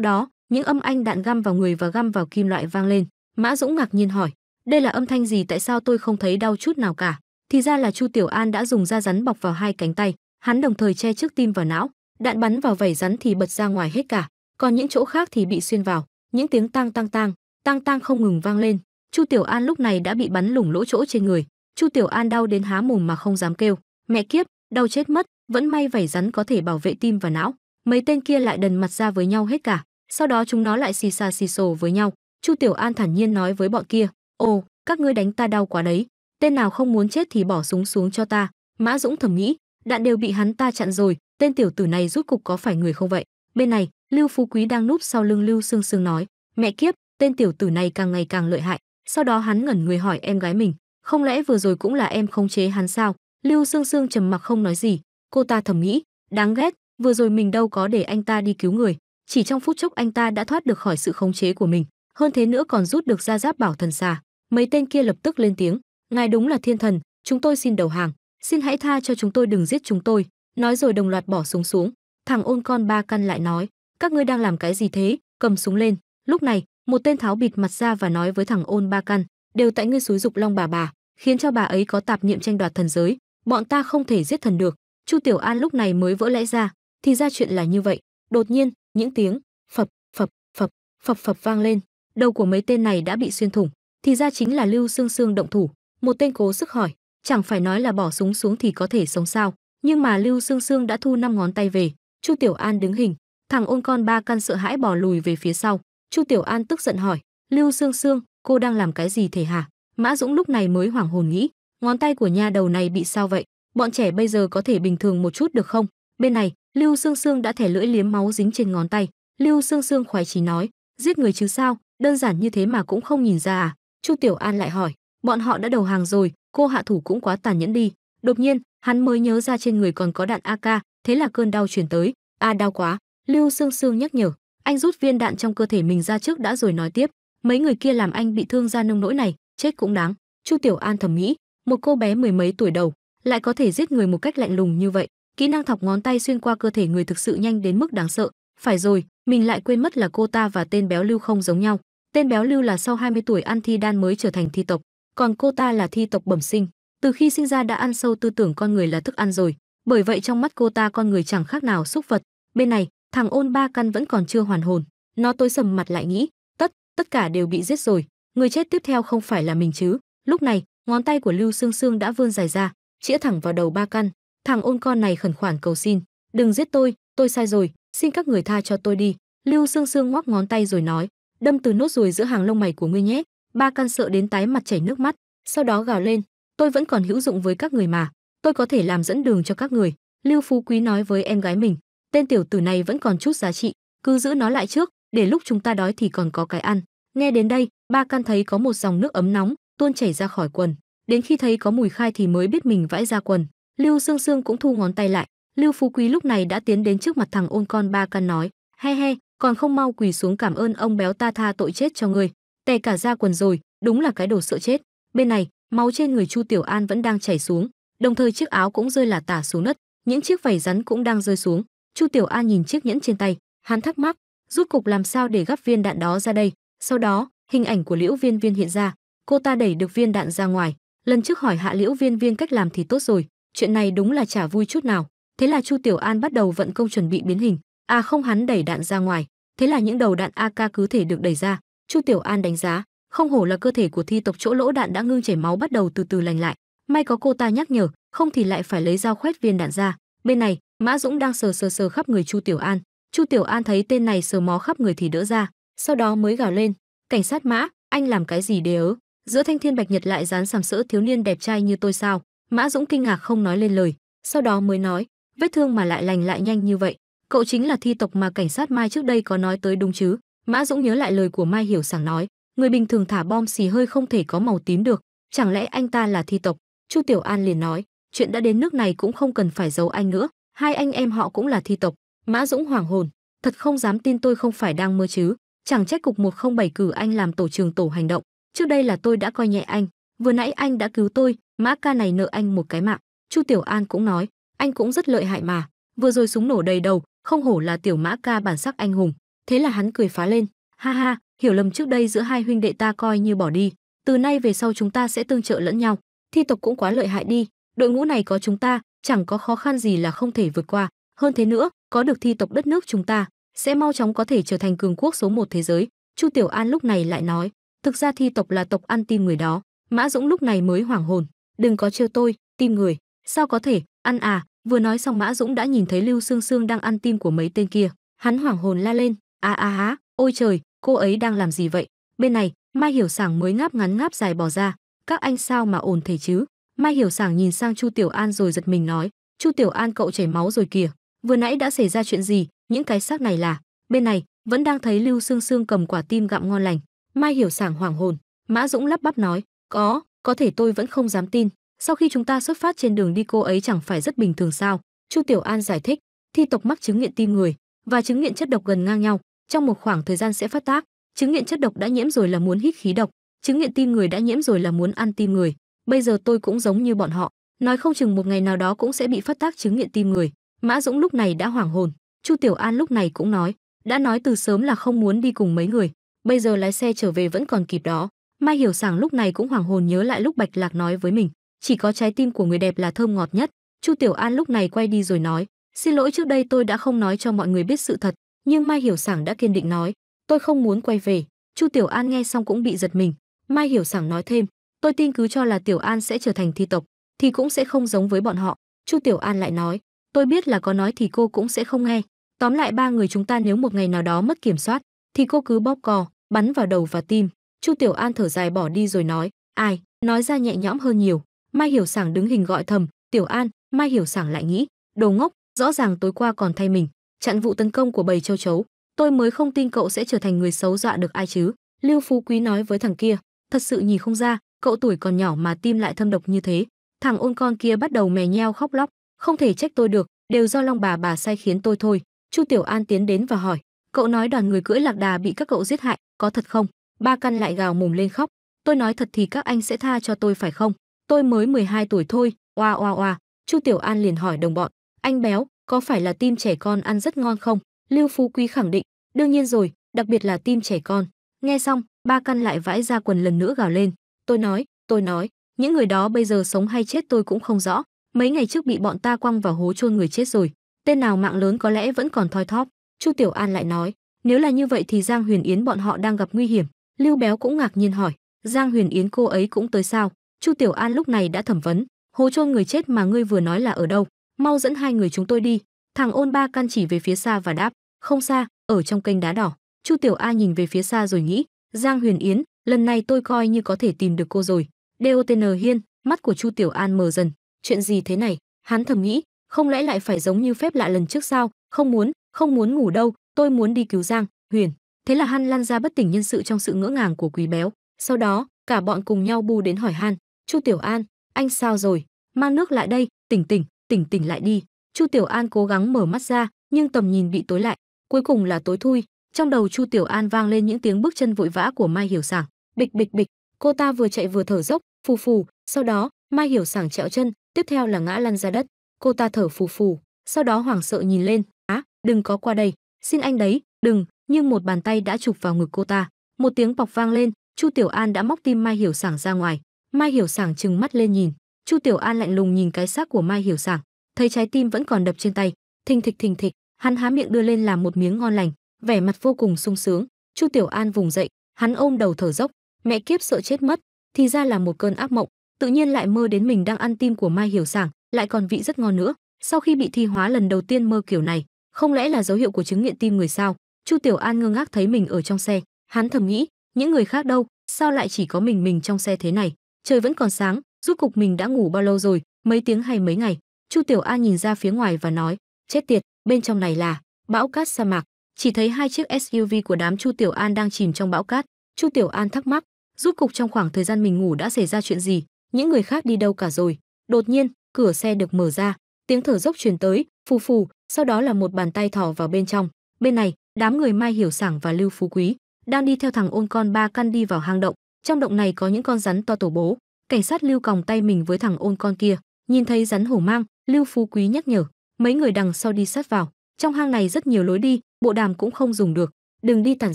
đó, những âm anh đạn găm vào người và găm vào kim loại vang lên. Mã dũng ngạc nhiên hỏi, đây là âm thanh gì tại sao tôi không thấy đau chút nào cả? Thì ra là Chu Tiểu An đã dùng da rắn bọc vào hai cánh tay, hắn đồng thời che trước tim và não, đạn bắn vào vảy rắn thì bật ra ngoài hết cả, còn những chỗ khác thì bị xuyên vào, những tiếng tang tang tang, tang tang không ngừng vang lên, Chu Tiểu An lúc này đã bị bắn lủng lỗ chỗ trên người, Chu Tiểu An đau đến há mồm mà không dám kêu, mẹ kiếp, đau chết mất, vẫn may vảy rắn có thể bảo vệ tim và não. Mấy tên kia lại đần mặt ra với nhau hết cả, sau đó chúng nó lại xì xà xì xồ với nhau. Chu Tiểu An thản nhiên nói với bọn kia, "Ồ, các ngươi đánh ta đau quá đấy, tên nào không muốn chết thì bỏ súng xuống cho ta." Mã Dũng thầm nghĩ, đạn đều bị hắn ta chặn rồi, tên tiểu tử này rút cục có phải người không vậy? Bên này, Lưu Phú Quý đang núp sau lưng Lưu Sương Sương nói, "Mẹ kiếp, tên tiểu tử này càng ngày càng lợi hại, sau đó hắn ngẩn người hỏi em gái mình không lẽ vừa rồi cũng là em khống chế hắn sao lưu sương sương trầm mặc không nói gì cô ta thầm nghĩ đáng ghét vừa rồi mình đâu có để anh ta đi cứu người chỉ trong phút chốc anh ta đã thoát được khỏi sự khống chế của mình hơn thế nữa còn rút được ra giáp bảo thần xà mấy tên kia lập tức lên tiếng ngài đúng là thiên thần chúng tôi xin đầu hàng xin hãy tha cho chúng tôi đừng giết chúng tôi nói rồi đồng loạt bỏ súng xuống thằng ôn con ba căn lại nói các ngươi đang làm cái gì thế cầm súng lên lúc này một tên tháo bịt mặt ra và nói với thằng ôn ba căn đều tại ngươi xúi dục long bà bà khiến cho bà ấy có tạp niệm tranh đoạt thần giới bọn ta không thể giết thần được chu tiểu an lúc này mới vỡ lẽ ra thì ra chuyện là như vậy đột nhiên những tiếng phập phập phập phập phập vang lên đầu của mấy tên này đã bị xuyên thủng thì ra chính là lưu xương xương động thủ một tên cố sức hỏi chẳng phải nói là bỏ súng xuống thì có thể sống sao nhưng mà lưu xương xương đã thu năm ngón tay về chu tiểu an đứng hình thằng ôn con ba căn sợ hãi bỏ lùi về phía sau Chu Tiểu An tức giận hỏi, "Lưu Sương Sương, cô đang làm cái gì thế hả?" Mã Dũng lúc này mới hoảng hồn nghĩ, ngón tay của nha đầu này bị sao vậy? Bọn trẻ bây giờ có thể bình thường một chút được không? Bên này, Lưu Sương Sương đã thẻ lưỡi liếm máu dính trên ngón tay. Lưu Sương Sương khoái chí nói, giết người chứ sao, đơn giản như thế mà cũng không nhìn ra à? Chu Tiểu An lại hỏi, bọn họ đã đầu hàng rồi, cô hạ thủ cũng quá tàn nhẫn đi. Đột nhiên, hắn mới nhớ ra trên người còn có đạn AK, thế là cơn đau truyền tới, a à, đau quá. Lưu Sương Sương nhắc nhở, anh rút viên đạn trong cơ thể mình ra trước đã rồi nói tiếp mấy người kia làm anh bị thương ra nông nỗi này chết cũng đáng chu tiểu an thầm nghĩ một cô bé mười mấy tuổi đầu lại có thể giết người một cách lạnh lùng như vậy kỹ năng thọc ngón tay xuyên qua cơ thể người thực sự nhanh đến mức đáng sợ phải rồi mình lại quên mất là cô ta và tên béo lưu không giống nhau tên béo lưu là sau 20 tuổi ăn thi đan mới trở thành thi tộc còn cô ta là thi tộc bẩm sinh từ khi sinh ra đã ăn sâu tư tưởng con người là thức ăn rồi bởi vậy trong mắt cô ta con người chẳng khác nào xúc vật bên này thằng ôn ba căn vẫn còn chưa hoàn hồn nó tối sầm mặt lại nghĩ tất tất cả đều bị giết rồi người chết tiếp theo không phải là mình chứ lúc này ngón tay của lưu sương sương đã vươn dài ra chĩa thẳng vào đầu ba căn thằng ôn con này khẩn khoản cầu xin đừng giết tôi tôi sai rồi xin các người tha cho tôi đi lưu sương sương ngoắc ngón tay rồi nói đâm từ nốt ruồi giữa hàng lông mày của ngươi nhé ba căn sợ đến tái mặt chảy nước mắt sau đó gào lên tôi vẫn còn hữu dụng với các người mà tôi có thể làm dẫn đường cho các người lưu phú quý nói với em gái mình tên tiểu tử này vẫn còn chút giá trị, cứ giữ nó lại trước, để lúc chúng ta đói thì còn có cái ăn. Nghe đến đây, ba căn thấy có một dòng nước ấm nóng tuôn chảy ra khỏi quần, đến khi thấy có mùi khai thì mới biết mình vãi ra quần. Lưu Sương Sương cũng thu ngón tay lại, Lưu Phú Quý lúc này đã tiến đến trước mặt thằng ôn con ba căn nói, he he, còn không mau quỳ xuống cảm ơn ông béo ta tha tội chết cho ngươi, tè cả ra quần rồi, đúng là cái đồ sợ chết. Bên này, máu trên người Chu Tiểu An vẫn đang chảy xuống, đồng thời chiếc áo cũng rơi là tả xuống đất, những chiếc vảy rắn cũng đang rơi xuống, Chu Tiểu An nhìn chiếc nhẫn trên tay, hắn thắc mắc, rút cục làm sao để gắp viên đạn đó ra đây? Sau đó, hình ảnh của Liễu Viên Viên hiện ra, cô ta đẩy được viên đạn ra ngoài, lần trước hỏi hạ Liễu Viên Viên cách làm thì tốt rồi, chuyện này đúng là chả vui chút nào. Thế là Chu Tiểu An bắt đầu vận công chuẩn bị biến hình, à không hắn đẩy đạn ra ngoài, thế là những đầu đạn AK cứ thể được đẩy ra. Chu Tiểu An đánh giá, không hổ là cơ thể của thi tộc chỗ lỗ đạn đã ngưng chảy máu bắt đầu từ từ lành lại, may có cô ta nhắc nhở, không thì lại phải lấy dao khoét viên đạn ra. Bên này, Mã Dũng đang sờ sờ sờ khắp người Chu Tiểu An. Chu Tiểu An thấy tên này sờ mó khắp người thì đỡ ra, sau đó mới gào lên, "Cảnh sát Mã, anh làm cái gì đế ớ? Giữa thanh thiên bạch nhật lại dán sàm sỡ thiếu niên đẹp trai như tôi sao?" Mã Dũng kinh ngạc không nói lên lời, sau đó mới nói, "Vết thương mà lại lành lại nhanh như vậy, cậu chính là thi tộc mà cảnh sát Mai trước đây có nói tới đúng chứ?" Mã Dũng nhớ lại lời của Mai Hiểu Sảng nói, người bình thường thả bom xì hơi không thể có màu tím được, chẳng lẽ anh ta là thi tộc? Chu Tiểu An liền nói, chuyện đã đến nước này cũng không cần phải giấu anh nữa, hai anh em họ cũng là thi tộc mã dũng hoàng hồn thật không dám tin tôi không phải đang mơ chứ chẳng trách cục 107 cử anh làm tổ trưởng tổ hành động trước đây là tôi đã coi nhẹ anh vừa nãy anh đã cứu tôi mã ca này nợ anh một cái mạng chu tiểu an cũng nói anh cũng rất lợi hại mà vừa rồi súng nổ đầy đầu không hổ là tiểu mã ca bản sắc anh hùng thế là hắn cười phá lên ha ha hiểu lầm trước đây giữa hai huynh đệ ta coi như bỏ đi từ nay về sau chúng ta sẽ tương trợ lẫn nhau thi tộc cũng quá lợi hại đi đội ngũ này có chúng ta chẳng có khó khăn gì là không thể vượt qua hơn thế nữa có được thi tộc đất nước chúng ta sẽ mau chóng có thể trở thành cường quốc số một thế giới chu tiểu an lúc này lại nói thực ra thi tộc là tộc ăn tim người đó mã dũng lúc này mới hoảng hồn đừng có trêu tôi tim người sao có thể ăn à vừa nói xong mã dũng đã nhìn thấy lưu sương sương đang ăn tim của mấy tên kia hắn hoảng hồn la lên a a há ôi trời cô ấy đang làm gì vậy bên này mai hiểu sảng mới ngáp ngắn ngáp dài bỏ ra các anh sao mà ổn thể chứ Mai Hiểu Sảng nhìn sang Chu Tiểu An rồi giật mình nói, "Chu Tiểu An cậu chảy máu rồi kìa, vừa nãy đã xảy ra chuyện gì, những cái xác này là?" Bên này, vẫn đang thấy Lưu Sương Sương cầm quả tim gặm ngon lành. Mai Hiểu Sảng hoảng hồn, Mã Dũng lắp bắp nói, "Có, có thể tôi vẫn không dám tin, sau khi chúng ta xuất phát trên đường đi cô ấy chẳng phải rất bình thường sao?" Chu Tiểu An giải thích, "Thi tộc mắc chứng nghiện tim người và chứng nghiện chất độc gần ngang nhau, trong một khoảng thời gian sẽ phát tác, chứng nghiện chất độc đã nhiễm rồi là muốn hít khí độc, chứng nghiện tim người đã nhiễm rồi là muốn ăn tim người bây giờ tôi cũng giống như bọn họ nói không chừng một ngày nào đó cũng sẽ bị phát tác chứng nghiện tim người mã dũng lúc này đã hoảng hồn chu tiểu an lúc này cũng nói đã nói từ sớm là không muốn đi cùng mấy người bây giờ lái xe trở về vẫn còn kịp đó mai hiểu sảng lúc này cũng hoảng hồn nhớ lại lúc bạch lạc nói với mình chỉ có trái tim của người đẹp là thơm ngọt nhất chu tiểu an lúc này quay đi rồi nói xin lỗi trước đây tôi đã không nói cho mọi người biết sự thật nhưng mai hiểu sảng đã kiên định nói tôi không muốn quay về chu tiểu an nghe xong cũng bị giật mình mai hiểu sảng nói thêm tôi tin cứ cho là Tiểu An sẽ trở thành thi tộc, thì cũng sẽ không giống với bọn họ. Chu Tiểu An lại nói, tôi biết là có nói thì cô cũng sẽ không nghe. Tóm lại ba người chúng ta nếu một ngày nào đó mất kiểm soát, thì cô cứ bóp cò, bắn vào đầu và tim. Chu Tiểu An thở dài bỏ đi rồi nói, ai, nói ra nhẹ nhõm hơn nhiều. Mai Hiểu Sảng đứng hình gọi thầm, Tiểu An, Mai Hiểu Sảng lại nghĩ, đồ ngốc, rõ ràng tối qua còn thay mình, chặn vụ tấn công của bầy châu chấu. Tôi mới không tin cậu sẽ trở thành người xấu dọa được ai chứ. Lưu Phú Quý nói với thằng kia, thật sự nhìn không ra, cậu tuổi còn nhỏ mà tim lại thâm độc như thế thằng ôn con kia bắt đầu mè nheo khóc lóc không thể trách tôi được đều do long bà bà sai khiến tôi thôi chu tiểu an tiến đến và hỏi cậu nói đoàn người cưỡi lạc đà bị các cậu giết hại có thật không ba căn lại gào mồm lên khóc tôi nói thật thì các anh sẽ tha cho tôi phải không tôi mới 12 tuổi thôi oa oa oa chu tiểu an liền hỏi đồng bọn anh béo có phải là tim trẻ con ăn rất ngon không lưu phú quý khẳng định đương nhiên rồi đặc biệt là tim trẻ con nghe xong ba căn lại vãi ra quần lần nữa gào lên Tôi nói, tôi nói, những người đó bây giờ sống hay chết tôi cũng không rõ. Mấy ngày trước bị bọn ta quăng vào hố chôn người chết rồi. Tên nào mạng lớn có lẽ vẫn còn thoi thóp. Chu Tiểu An lại nói, nếu là như vậy thì Giang Huyền Yến bọn họ đang gặp nguy hiểm. Lưu Béo cũng ngạc nhiên hỏi, Giang Huyền Yến cô ấy cũng tới sao? Chu Tiểu An lúc này đã thẩm vấn, hố chôn người chết mà ngươi vừa nói là ở đâu? Mau dẫn hai người chúng tôi đi. Thằng Ôn Ba Can chỉ về phía xa và đáp, không xa, ở trong kênh đá đỏ. Chu Tiểu An nhìn về phía xa rồi nghĩ, Giang Huyền Yến, lần này tôi coi như có thể tìm được cô rồi. DOTN Hiên, mắt của Chu Tiểu An mở dần. Chuyện gì thế này? Hắn thầm nghĩ, không lẽ lại phải giống như phép lạ lần trước sao? Không muốn, không muốn ngủ đâu, tôi muốn đi cứu Giang, Huyền. Thế là Han lăn ra bất tỉnh nhân sự trong sự ngỡ ngàng của Quý Béo. Sau đó, cả bọn cùng nhau bu đến hỏi Han, "Chu Tiểu An, anh sao rồi? Mang nước lại đây, tỉnh tỉnh, tỉnh tỉnh lại đi." Chu Tiểu An cố gắng mở mắt ra, nhưng tầm nhìn bị tối lại, cuối cùng là tối thui. Trong đầu Chu Tiểu An vang lên những tiếng bước chân vội vã của Mai Hiểu Sảng bịch bịch bịch cô ta vừa chạy vừa thở dốc phù phù sau đó mai hiểu sảng trẹo chân tiếp theo là ngã lăn ra đất cô ta thở phù phù sau đó hoảng sợ nhìn lên á đừng có qua đây xin anh đấy đừng nhưng một bàn tay đã chụp vào ngực cô ta một tiếng bọc vang lên chu tiểu an đã móc tim mai hiểu sảng ra ngoài mai hiểu sảng trừng mắt lên nhìn chu tiểu an lạnh lùng nhìn cái xác của mai hiểu sảng thấy trái tim vẫn còn đập trên tay thình thịch thình thịch hắn há miệng đưa lên làm một miếng ngon lành vẻ mặt vô cùng sung sướng chu tiểu an vùng dậy hắn ôm đầu thở dốc Mẹ kiếp sợ chết mất, thì ra là một cơn ác mộng, tự nhiên lại mơ đến mình đang ăn tim của Mai Hiểu Sảng, lại còn vị rất ngon nữa. Sau khi bị thi hóa lần đầu tiên mơ kiểu này, không lẽ là dấu hiệu của chứng nghiện tim người sao? Chu Tiểu An ngơ ngác thấy mình ở trong xe, hắn thầm nghĩ, những người khác đâu, sao lại chỉ có mình mình trong xe thế này? Trời vẫn còn sáng, rốt cục mình đã ngủ bao lâu rồi, mấy tiếng hay mấy ngày? Chu Tiểu An nhìn ra phía ngoài và nói, chết tiệt, bên trong này là bão cát sa mạc, chỉ thấy hai chiếc SUV của đám Chu Tiểu An đang chìm trong bão cát. Chu Tiểu An thắc mắc, rút cục trong khoảng thời gian mình ngủ đã xảy ra chuyện gì những người khác đi đâu cả rồi đột nhiên cửa xe được mở ra tiếng thở dốc truyền tới phù phù sau đó là một bàn tay thò vào bên trong bên này đám người mai hiểu sảng và lưu phú quý đang đi theo thằng ôn con ba căn đi vào hang động trong động này có những con rắn to tổ bố cảnh sát lưu còng tay mình với thằng ôn con kia nhìn thấy rắn hổ mang lưu phú quý nhắc nhở mấy người đằng sau đi sát vào trong hang này rất nhiều lối đi bộ đàm cũng không dùng được đừng đi tản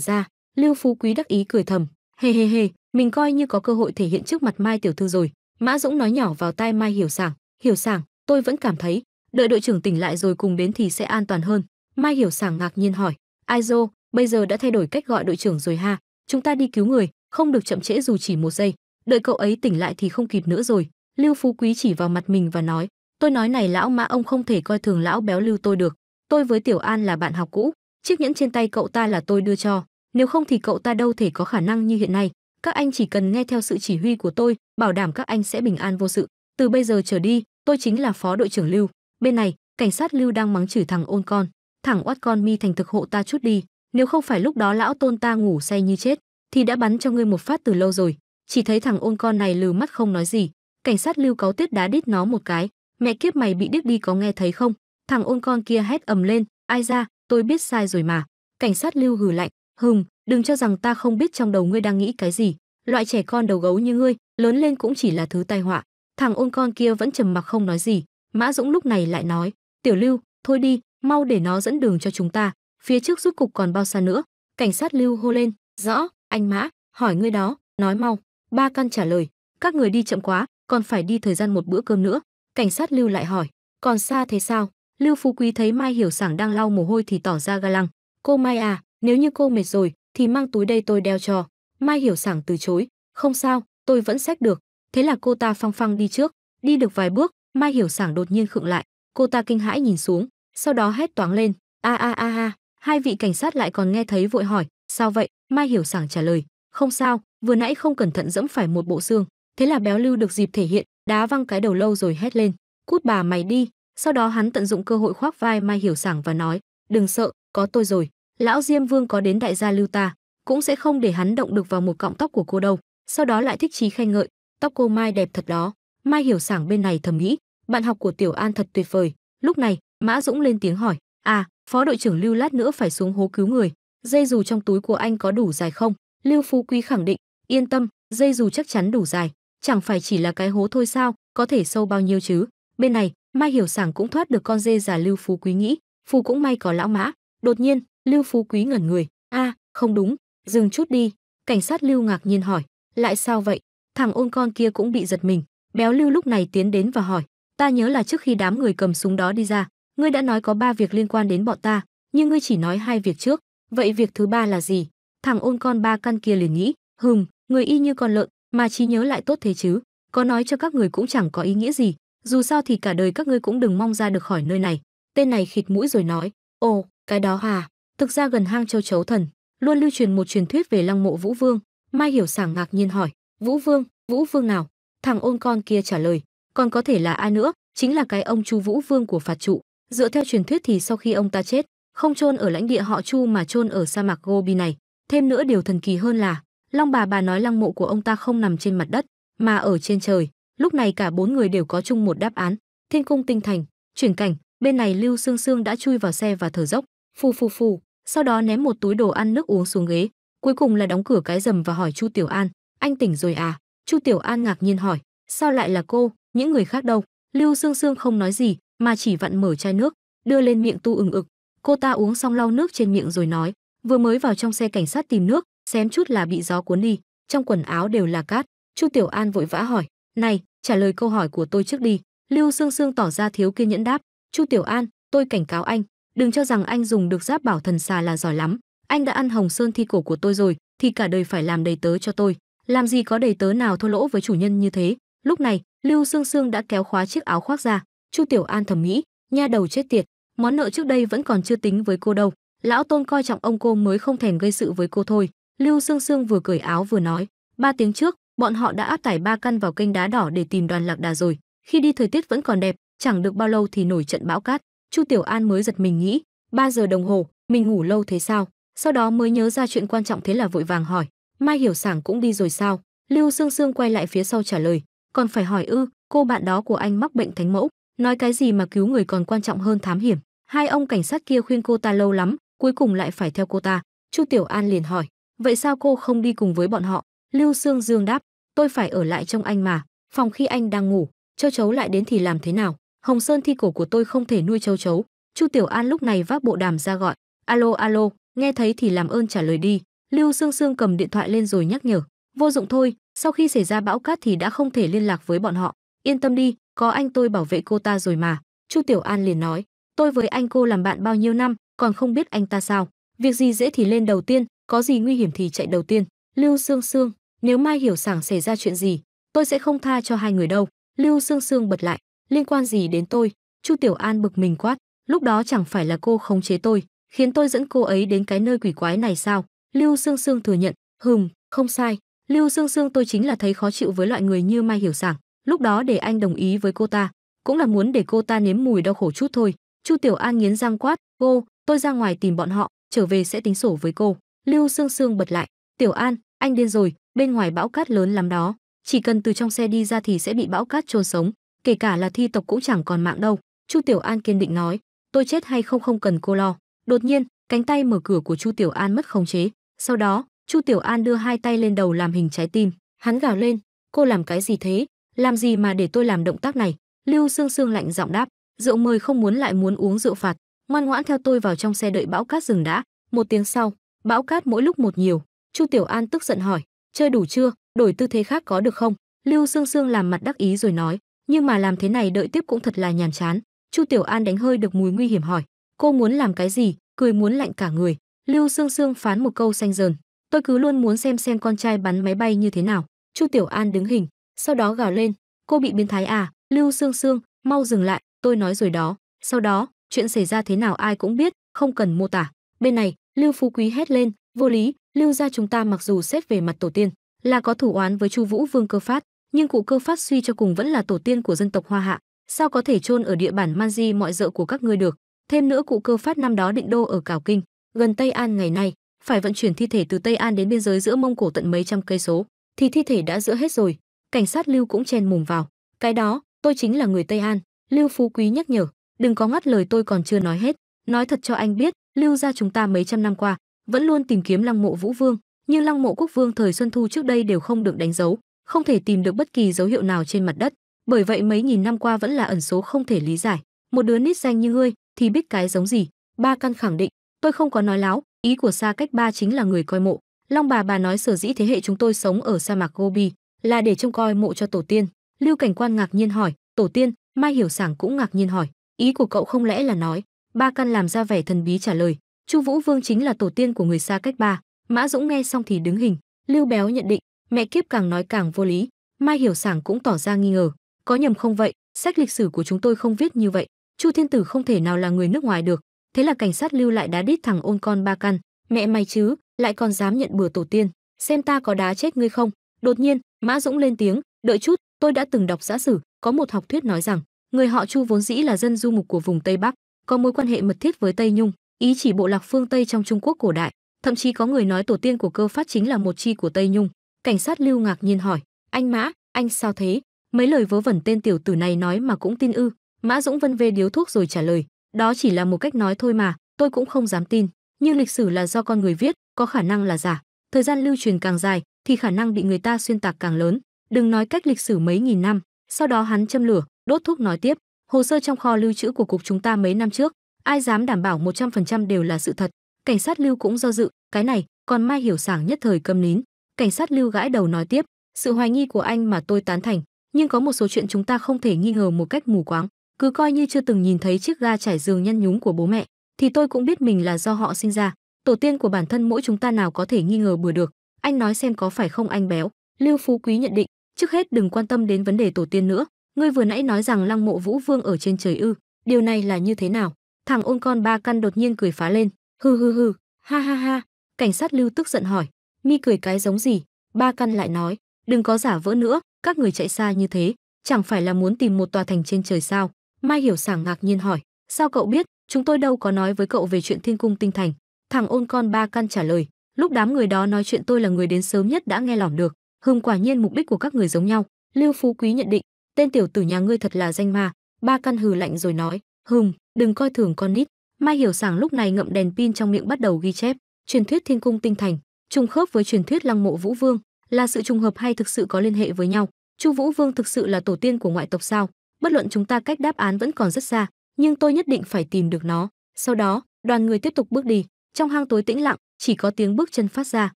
ra lưu phú quý đắc ý cười thầm hề hề hề mình coi như có cơ hội thể hiện trước mặt mai tiểu thư rồi mã dũng nói nhỏ vào tai mai hiểu sảng hiểu sảng tôi vẫn cảm thấy đợi đội trưởng tỉnh lại rồi cùng đến thì sẽ an toàn hơn mai hiểu sảng ngạc nhiên hỏi ai dô bây giờ đã thay đổi cách gọi đội trưởng rồi ha chúng ta đi cứu người không được chậm trễ dù chỉ một giây đợi cậu ấy tỉnh lại thì không kịp nữa rồi lưu phú quý chỉ vào mặt mình và nói tôi nói này lão mã ông không thể coi thường lão béo lưu tôi được tôi với tiểu an là bạn học cũ chiếc nhẫn trên tay cậu ta là tôi đưa cho nếu không thì cậu ta đâu thể có khả năng như hiện nay các anh chỉ cần nghe theo sự chỉ huy của tôi bảo đảm các anh sẽ bình an vô sự từ bây giờ trở đi tôi chính là phó đội trưởng lưu bên này cảnh sát lưu đang mắng chửi thằng ôn con thẳng oát con mi thành thực hộ ta chút đi nếu không phải lúc đó lão tôn ta ngủ say như chết thì đã bắn cho ngươi một phát từ lâu rồi chỉ thấy thằng ôn con này lừ mắt không nói gì cảnh sát lưu cáu tiết đá đít nó một cái mẹ kiếp mày bị đít đi có nghe thấy không thằng ôn con kia hét ầm lên ai ra tôi biết sai rồi mà cảnh sát lưu hừ lạnh hừm đừng cho rằng ta không biết trong đầu ngươi đang nghĩ cái gì loại trẻ con đầu gấu như ngươi lớn lên cũng chỉ là thứ tai họa thằng ôn con kia vẫn trầm mặc không nói gì mã dũng lúc này lại nói tiểu lưu thôi đi mau để nó dẫn đường cho chúng ta phía trước rút cục còn bao xa nữa cảnh sát lưu hô lên rõ anh mã hỏi ngươi đó nói mau ba căn trả lời các người đi chậm quá còn phải đi thời gian một bữa cơm nữa cảnh sát lưu lại hỏi còn xa thế sao lưu phú quý thấy mai hiểu sảng đang lau mồ hôi thì tỏ ra ga lăng cô mai à nếu như cô mệt rồi thì mang túi đây tôi đeo cho. Mai Hiểu Sảng từ chối, không sao, tôi vẫn xách được. Thế là cô ta phăng phăng đi trước, đi được vài bước, Mai Hiểu Sảng đột nhiên khựng lại, cô ta kinh hãi nhìn xuống, sau đó hét toáng lên, a a a a, hai vị cảnh sát lại còn nghe thấy vội hỏi, sao vậy? Mai Hiểu Sảng trả lời, không sao, vừa nãy không cẩn thận dẫm phải một bộ xương, thế là béo lưu được dịp thể hiện, đá văng cái đầu lâu rồi hét lên, cút bà mày đi. Sau đó hắn tận dụng cơ hội khoác vai Mai Hiểu Sảng và nói, đừng sợ, có tôi rồi lão diêm vương có đến đại gia lưu ta cũng sẽ không để hắn động được vào một cọng tóc của cô đâu sau đó lại thích chí khen ngợi tóc cô mai đẹp thật đó mai hiểu sảng bên này thầm nghĩ bạn học của tiểu an thật tuyệt vời lúc này mã dũng lên tiếng hỏi à phó đội trưởng lưu lát nữa phải xuống hố cứu người dây dù trong túi của anh có đủ dài không lưu phú quý khẳng định yên tâm dây dù chắc chắn đủ dài chẳng phải chỉ là cái hố thôi sao có thể sâu bao nhiêu chứ bên này mai hiểu sảng cũng thoát được con dê già lưu phú quý nghĩ phù cũng may có lão mã đột nhiên Lưu Phú Quý ngẩn người, a, à, không đúng, dừng chút đi. Cảnh sát Lưu ngạc nhiên hỏi, lại sao vậy? Thằng ôn con kia cũng bị giật mình. Béo Lưu lúc này tiến đến và hỏi, ta nhớ là trước khi đám người cầm súng đó đi ra, ngươi đã nói có ba việc liên quan đến bọn ta, nhưng ngươi chỉ nói hai việc trước. Vậy việc thứ ba là gì? Thằng ôn con ba căn kia liền nghĩ, hừm, người y như con lợn, mà trí nhớ lại tốt thế chứ. Có nói cho các người cũng chẳng có ý nghĩa gì, dù sao thì cả đời các ngươi cũng đừng mong ra được khỏi nơi này. Tên này khịt mũi rồi nói, ồ, cái đó à, Thực ra gần hang châu chấu thần, luôn lưu truyền một truyền thuyết về lăng mộ Vũ Vương. Mai Hiểu Sảng ngạc nhiên hỏi, Vũ Vương, Vũ Vương nào? Thằng ôn con kia trả lời, còn có thể là ai nữa, chính là cái ông Chu Vũ Vương của phạt trụ. Dựa theo truyền thuyết thì sau khi ông ta chết, không chôn ở lãnh địa họ Chu mà chôn ở sa mạc Gobi này. Thêm nữa điều thần kỳ hơn là, Long bà bà nói lăng mộ của ông ta không nằm trên mặt đất, mà ở trên trời. Lúc này cả bốn người đều có chung một đáp án. Thiên cung tinh thành, chuyển cảnh, bên này Lưu Sương Sương đã chui vào xe và thở dốc, phù phù phù, sau đó ném một túi đồ ăn nước uống xuống ghế, cuối cùng là đóng cửa cái rầm và hỏi Chu Tiểu An, anh tỉnh rồi à? Chu Tiểu An ngạc nhiên hỏi, sao lại là cô, những người khác đâu? Lưu Sương Sương không nói gì, mà chỉ vặn mở chai nước, đưa lên miệng tu ừng ực. Cô ta uống xong lau nước trên miệng rồi nói, vừa mới vào trong xe cảnh sát tìm nước, xém chút là bị gió cuốn đi, trong quần áo đều là cát. Chu Tiểu An vội vã hỏi, "Này, trả lời câu hỏi của tôi trước đi." Lưu Sương Sương tỏ ra thiếu kiên nhẫn đáp, "Chu Tiểu An, tôi cảnh cáo anh, đừng cho rằng anh dùng được giáp bảo thần xà là giỏi lắm anh đã ăn hồng sơn thi cổ của tôi rồi thì cả đời phải làm đầy tớ cho tôi làm gì có đầy tớ nào thua lỗ với chủ nhân như thế lúc này lưu sương sương đã kéo khóa chiếc áo khoác ra chu tiểu an thầm nghĩ nha đầu chết tiệt món nợ trước đây vẫn còn chưa tính với cô đâu lão tôn coi trọng ông cô mới không thèm gây sự với cô thôi lưu sương sương vừa cởi áo vừa nói ba tiếng trước bọn họ đã áp tải ba căn vào kênh đá đỏ để tìm đoàn lạc đà rồi khi đi thời tiết vẫn còn đẹp chẳng được bao lâu thì nổi trận bão cát Chu Tiểu An mới giật mình nghĩ, 3 giờ đồng hồ, mình ngủ lâu thế sao? Sau đó mới nhớ ra chuyện quan trọng thế là vội vàng hỏi, Mai Hiểu Sảng cũng đi rồi sao? Lưu Sương Sương quay lại phía sau trả lời, còn phải hỏi ư, cô bạn đó của anh mắc bệnh thánh mẫu, nói cái gì mà cứu người còn quan trọng hơn thám hiểm. Hai ông cảnh sát kia khuyên cô ta lâu lắm, cuối cùng lại phải theo cô ta. Chu Tiểu An liền hỏi, vậy sao cô không đi cùng với bọn họ? Lưu Sương Dương đáp, tôi phải ở lại trong anh mà, phòng khi anh đang ngủ, Châu cháu lại đến thì làm thế nào? Hồng Sơn thi cổ của tôi không thể nuôi châu chấu. Chu Tiểu An lúc này vác bộ đàm ra gọi, "Alo alo, nghe thấy thì làm ơn trả lời đi." Lưu Sương Sương cầm điện thoại lên rồi nhắc nhở, "Vô dụng thôi, sau khi xảy ra bão cát thì đã không thể liên lạc với bọn họ, yên tâm đi, có anh tôi bảo vệ cô ta rồi mà." Chu Tiểu An liền nói, "Tôi với anh cô làm bạn bao nhiêu năm, còn không biết anh ta sao? Việc gì dễ thì lên đầu tiên, có gì nguy hiểm thì chạy đầu tiên." Lưu Sương Sương, nếu Mai hiểu sảng xảy ra chuyện gì, tôi sẽ không tha cho hai người đâu." Lưu Sương Sương bật lại, liên quan gì đến tôi chu tiểu an bực mình quát lúc đó chẳng phải là cô khống chế tôi khiến tôi dẫn cô ấy đến cái nơi quỷ quái này sao lưu sương sương thừa nhận hừm không sai lưu sương sương tôi chính là thấy khó chịu với loại người như mai hiểu sảng lúc đó để anh đồng ý với cô ta cũng là muốn để cô ta nếm mùi đau khổ chút thôi chu tiểu an nghiến răng quát cô tôi ra ngoài tìm bọn họ trở về sẽ tính sổ với cô lưu sương sương bật lại tiểu an anh điên rồi bên ngoài bão cát lớn lắm đó chỉ cần từ trong xe đi ra thì sẽ bị bão cát trôn sống kể cả là thi tộc cũng chẳng còn mạng đâu chu tiểu an kiên định nói tôi chết hay không không cần cô lo đột nhiên cánh tay mở cửa của chu tiểu an mất khống chế sau đó chu tiểu an đưa hai tay lên đầu làm hình trái tim hắn gào lên cô làm cái gì thế làm gì mà để tôi làm động tác này lưu sương sương lạnh giọng đáp rượu mời không muốn lại muốn uống rượu phạt ngoan ngoãn theo tôi vào trong xe đợi bão cát dừng đã một tiếng sau bão cát mỗi lúc một nhiều chu tiểu an tức giận hỏi chơi đủ chưa đổi tư thế khác có được không lưu sương sương làm mặt đắc ý rồi nói nhưng mà làm thế này đợi tiếp cũng thật là nhàn chán chu tiểu an đánh hơi được mùi nguy hiểm hỏi cô muốn làm cái gì cười muốn lạnh cả người lưu sương sương phán một câu xanh dờn tôi cứ luôn muốn xem xem con trai bắn máy bay như thế nào chu tiểu an đứng hình sau đó gào lên cô bị biến thái à lưu sương sương mau dừng lại tôi nói rồi đó sau đó chuyện xảy ra thế nào ai cũng biết không cần mô tả bên này lưu phú quý hét lên vô lý lưu gia chúng ta mặc dù xét về mặt tổ tiên là có thủ oán với chu vũ vương cơ phát nhưng cụ cơ phát suy cho cùng vẫn là tổ tiên của dân tộc hoa hạ sao có thể chôn ở địa bản man di mọi dợ của các ngươi được thêm nữa cụ cơ phát năm đó định đô ở cảo kinh gần tây an ngày nay phải vận chuyển thi thể từ tây an đến biên giới giữa mông cổ tận mấy trăm cây số thì thi thể đã giữa hết rồi cảnh sát lưu cũng chen mồm vào cái đó tôi chính là người tây an lưu phú quý nhắc nhở đừng có ngắt lời tôi còn chưa nói hết nói thật cho anh biết lưu ra chúng ta mấy trăm năm qua vẫn luôn tìm kiếm lăng mộ vũ vương nhưng lăng mộ quốc vương thời xuân thu trước đây đều không được đánh dấu không thể tìm được bất kỳ dấu hiệu nào trên mặt đất bởi vậy mấy nghìn năm qua vẫn là ẩn số không thể lý giải một đứa nít danh như ngươi thì biết cái giống gì ba căn khẳng định tôi không có nói láo ý của xa cách ba chính là người coi mộ long bà bà nói sở dĩ thế hệ chúng tôi sống ở sa mạc gobi là để trông coi mộ cho tổ tiên lưu cảnh quan ngạc nhiên hỏi tổ tiên mai hiểu sảng cũng ngạc nhiên hỏi ý của cậu không lẽ là nói ba căn làm ra vẻ thần bí trả lời chu vũ vương chính là tổ tiên của người xa cách ba mã dũng nghe xong thì đứng hình lưu béo nhận định Mẹ kiếp càng nói càng vô lý, Mai Hiểu Sảng cũng tỏ ra nghi ngờ, có nhầm không vậy, sách lịch sử của chúng tôi không viết như vậy, Chu Thiên Tử không thể nào là người nước ngoài được, thế là cảnh sát lưu lại đá đít thằng ôn con ba căn, mẹ mày chứ, lại còn dám nhận bừa tổ tiên, xem ta có đá chết ngươi không. Đột nhiên, Mã Dũng lên tiếng, đợi chút, tôi đã từng đọc xã sử, có một học thuyết nói rằng, người họ Chu vốn dĩ là dân du mục của vùng Tây Bắc, có mối quan hệ mật thiết với Tây Nhung, ý chỉ bộ lạc phương Tây trong Trung Quốc cổ đại, thậm chí có người nói tổ tiên của cơ phát chính là một chi của Tây Nhung cảnh sát lưu ngạc nhiên hỏi anh mã anh sao thế mấy lời vớ vẩn tên tiểu tử này nói mà cũng tin ư mã dũng vân vê điếu thuốc rồi trả lời đó chỉ là một cách nói thôi mà tôi cũng không dám tin nhưng lịch sử là do con người viết có khả năng là giả thời gian lưu truyền càng dài thì khả năng bị người ta xuyên tạc càng lớn đừng nói cách lịch sử mấy nghìn năm sau đó hắn châm lửa đốt thuốc nói tiếp hồ sơ trong kho lưu trữ của cục chúng ta mấy năm trước ai dám đảm bảo 100% đều là sự thật cảnh sát lưu cũng do dự cái này còn mai hiểu sảng nhất thời cầm nín cảnh sát lưu gãi đầu nói tiếp sự hoài nghi của anh mà tôi tán thành nhưng có một số chuyện chúng ta không thể nghi ngờ một cách mù quáng cứ coi như chưa từng nhìn thấy chiếc ga trải giường nhăn nhúm của bố mẹ thì tôi cũng biết mình là do họ sinh ra tổ tiên của bản thân mỗi chúng ta nào có thể nghi ngờ bừa được anh nói xem có phải không anh béo lưu phú quý nhận định trước hết đừng quan tâm đến vấn đề tổ tiên nữa ngươi vừa nãy nói rằng lăng mộ vũ vương ở trên trời ư điều này là như thế nào thằng ôn con ba căn đột nhiên cười phá lên hư hư hư ha ha ha cảnh sát lưu tức giận hỏi mi cười cái giống gì ba căn lại nói đừng có giả vỡ nữa các người chạy xa như thế chẳng phải là muốn tìm một tòa thành trên trời sao mai hiểu sảng ngạc nhiên hỏi sao cậu biết chúng tôi đâu có nói với cậu về chuyện thiên cung tinh thành thằng ôn con ba căn trả lời lúc đám người đó nói chuyện tôi là người đến sớm nhất đã nghe lỏm được hưng quả nhiên mục đích của các người giống nhau lưu phú quý nhận định tên tiểu tử nhà ngươi thật là danh ma ba căn hừ lạnh rồi nói hưng đừng coi thường con nít mai hiểu sảng lúc này ngậm đèn pin trong miệng bắt đầu ghi chép truyền thuyết thiên cung tinh thành trùng khớp với truyền thuyết lăng mộ Vũ Vương, là sự trùng hợp hay thực sự có liên hệ với nhau? Chu Vũ Vương thực sự là tổ tiên của ngoại tộc sao? Bất luận chúng ta cách đáp án vẫn còn rất xa, nhưng tôi nhất định phải tìm được nó. Sau đó, đoàn người tiếp tục bước đi, trong hang tối tĩnh lặng, chỉ có tiếng bước chân phát ra,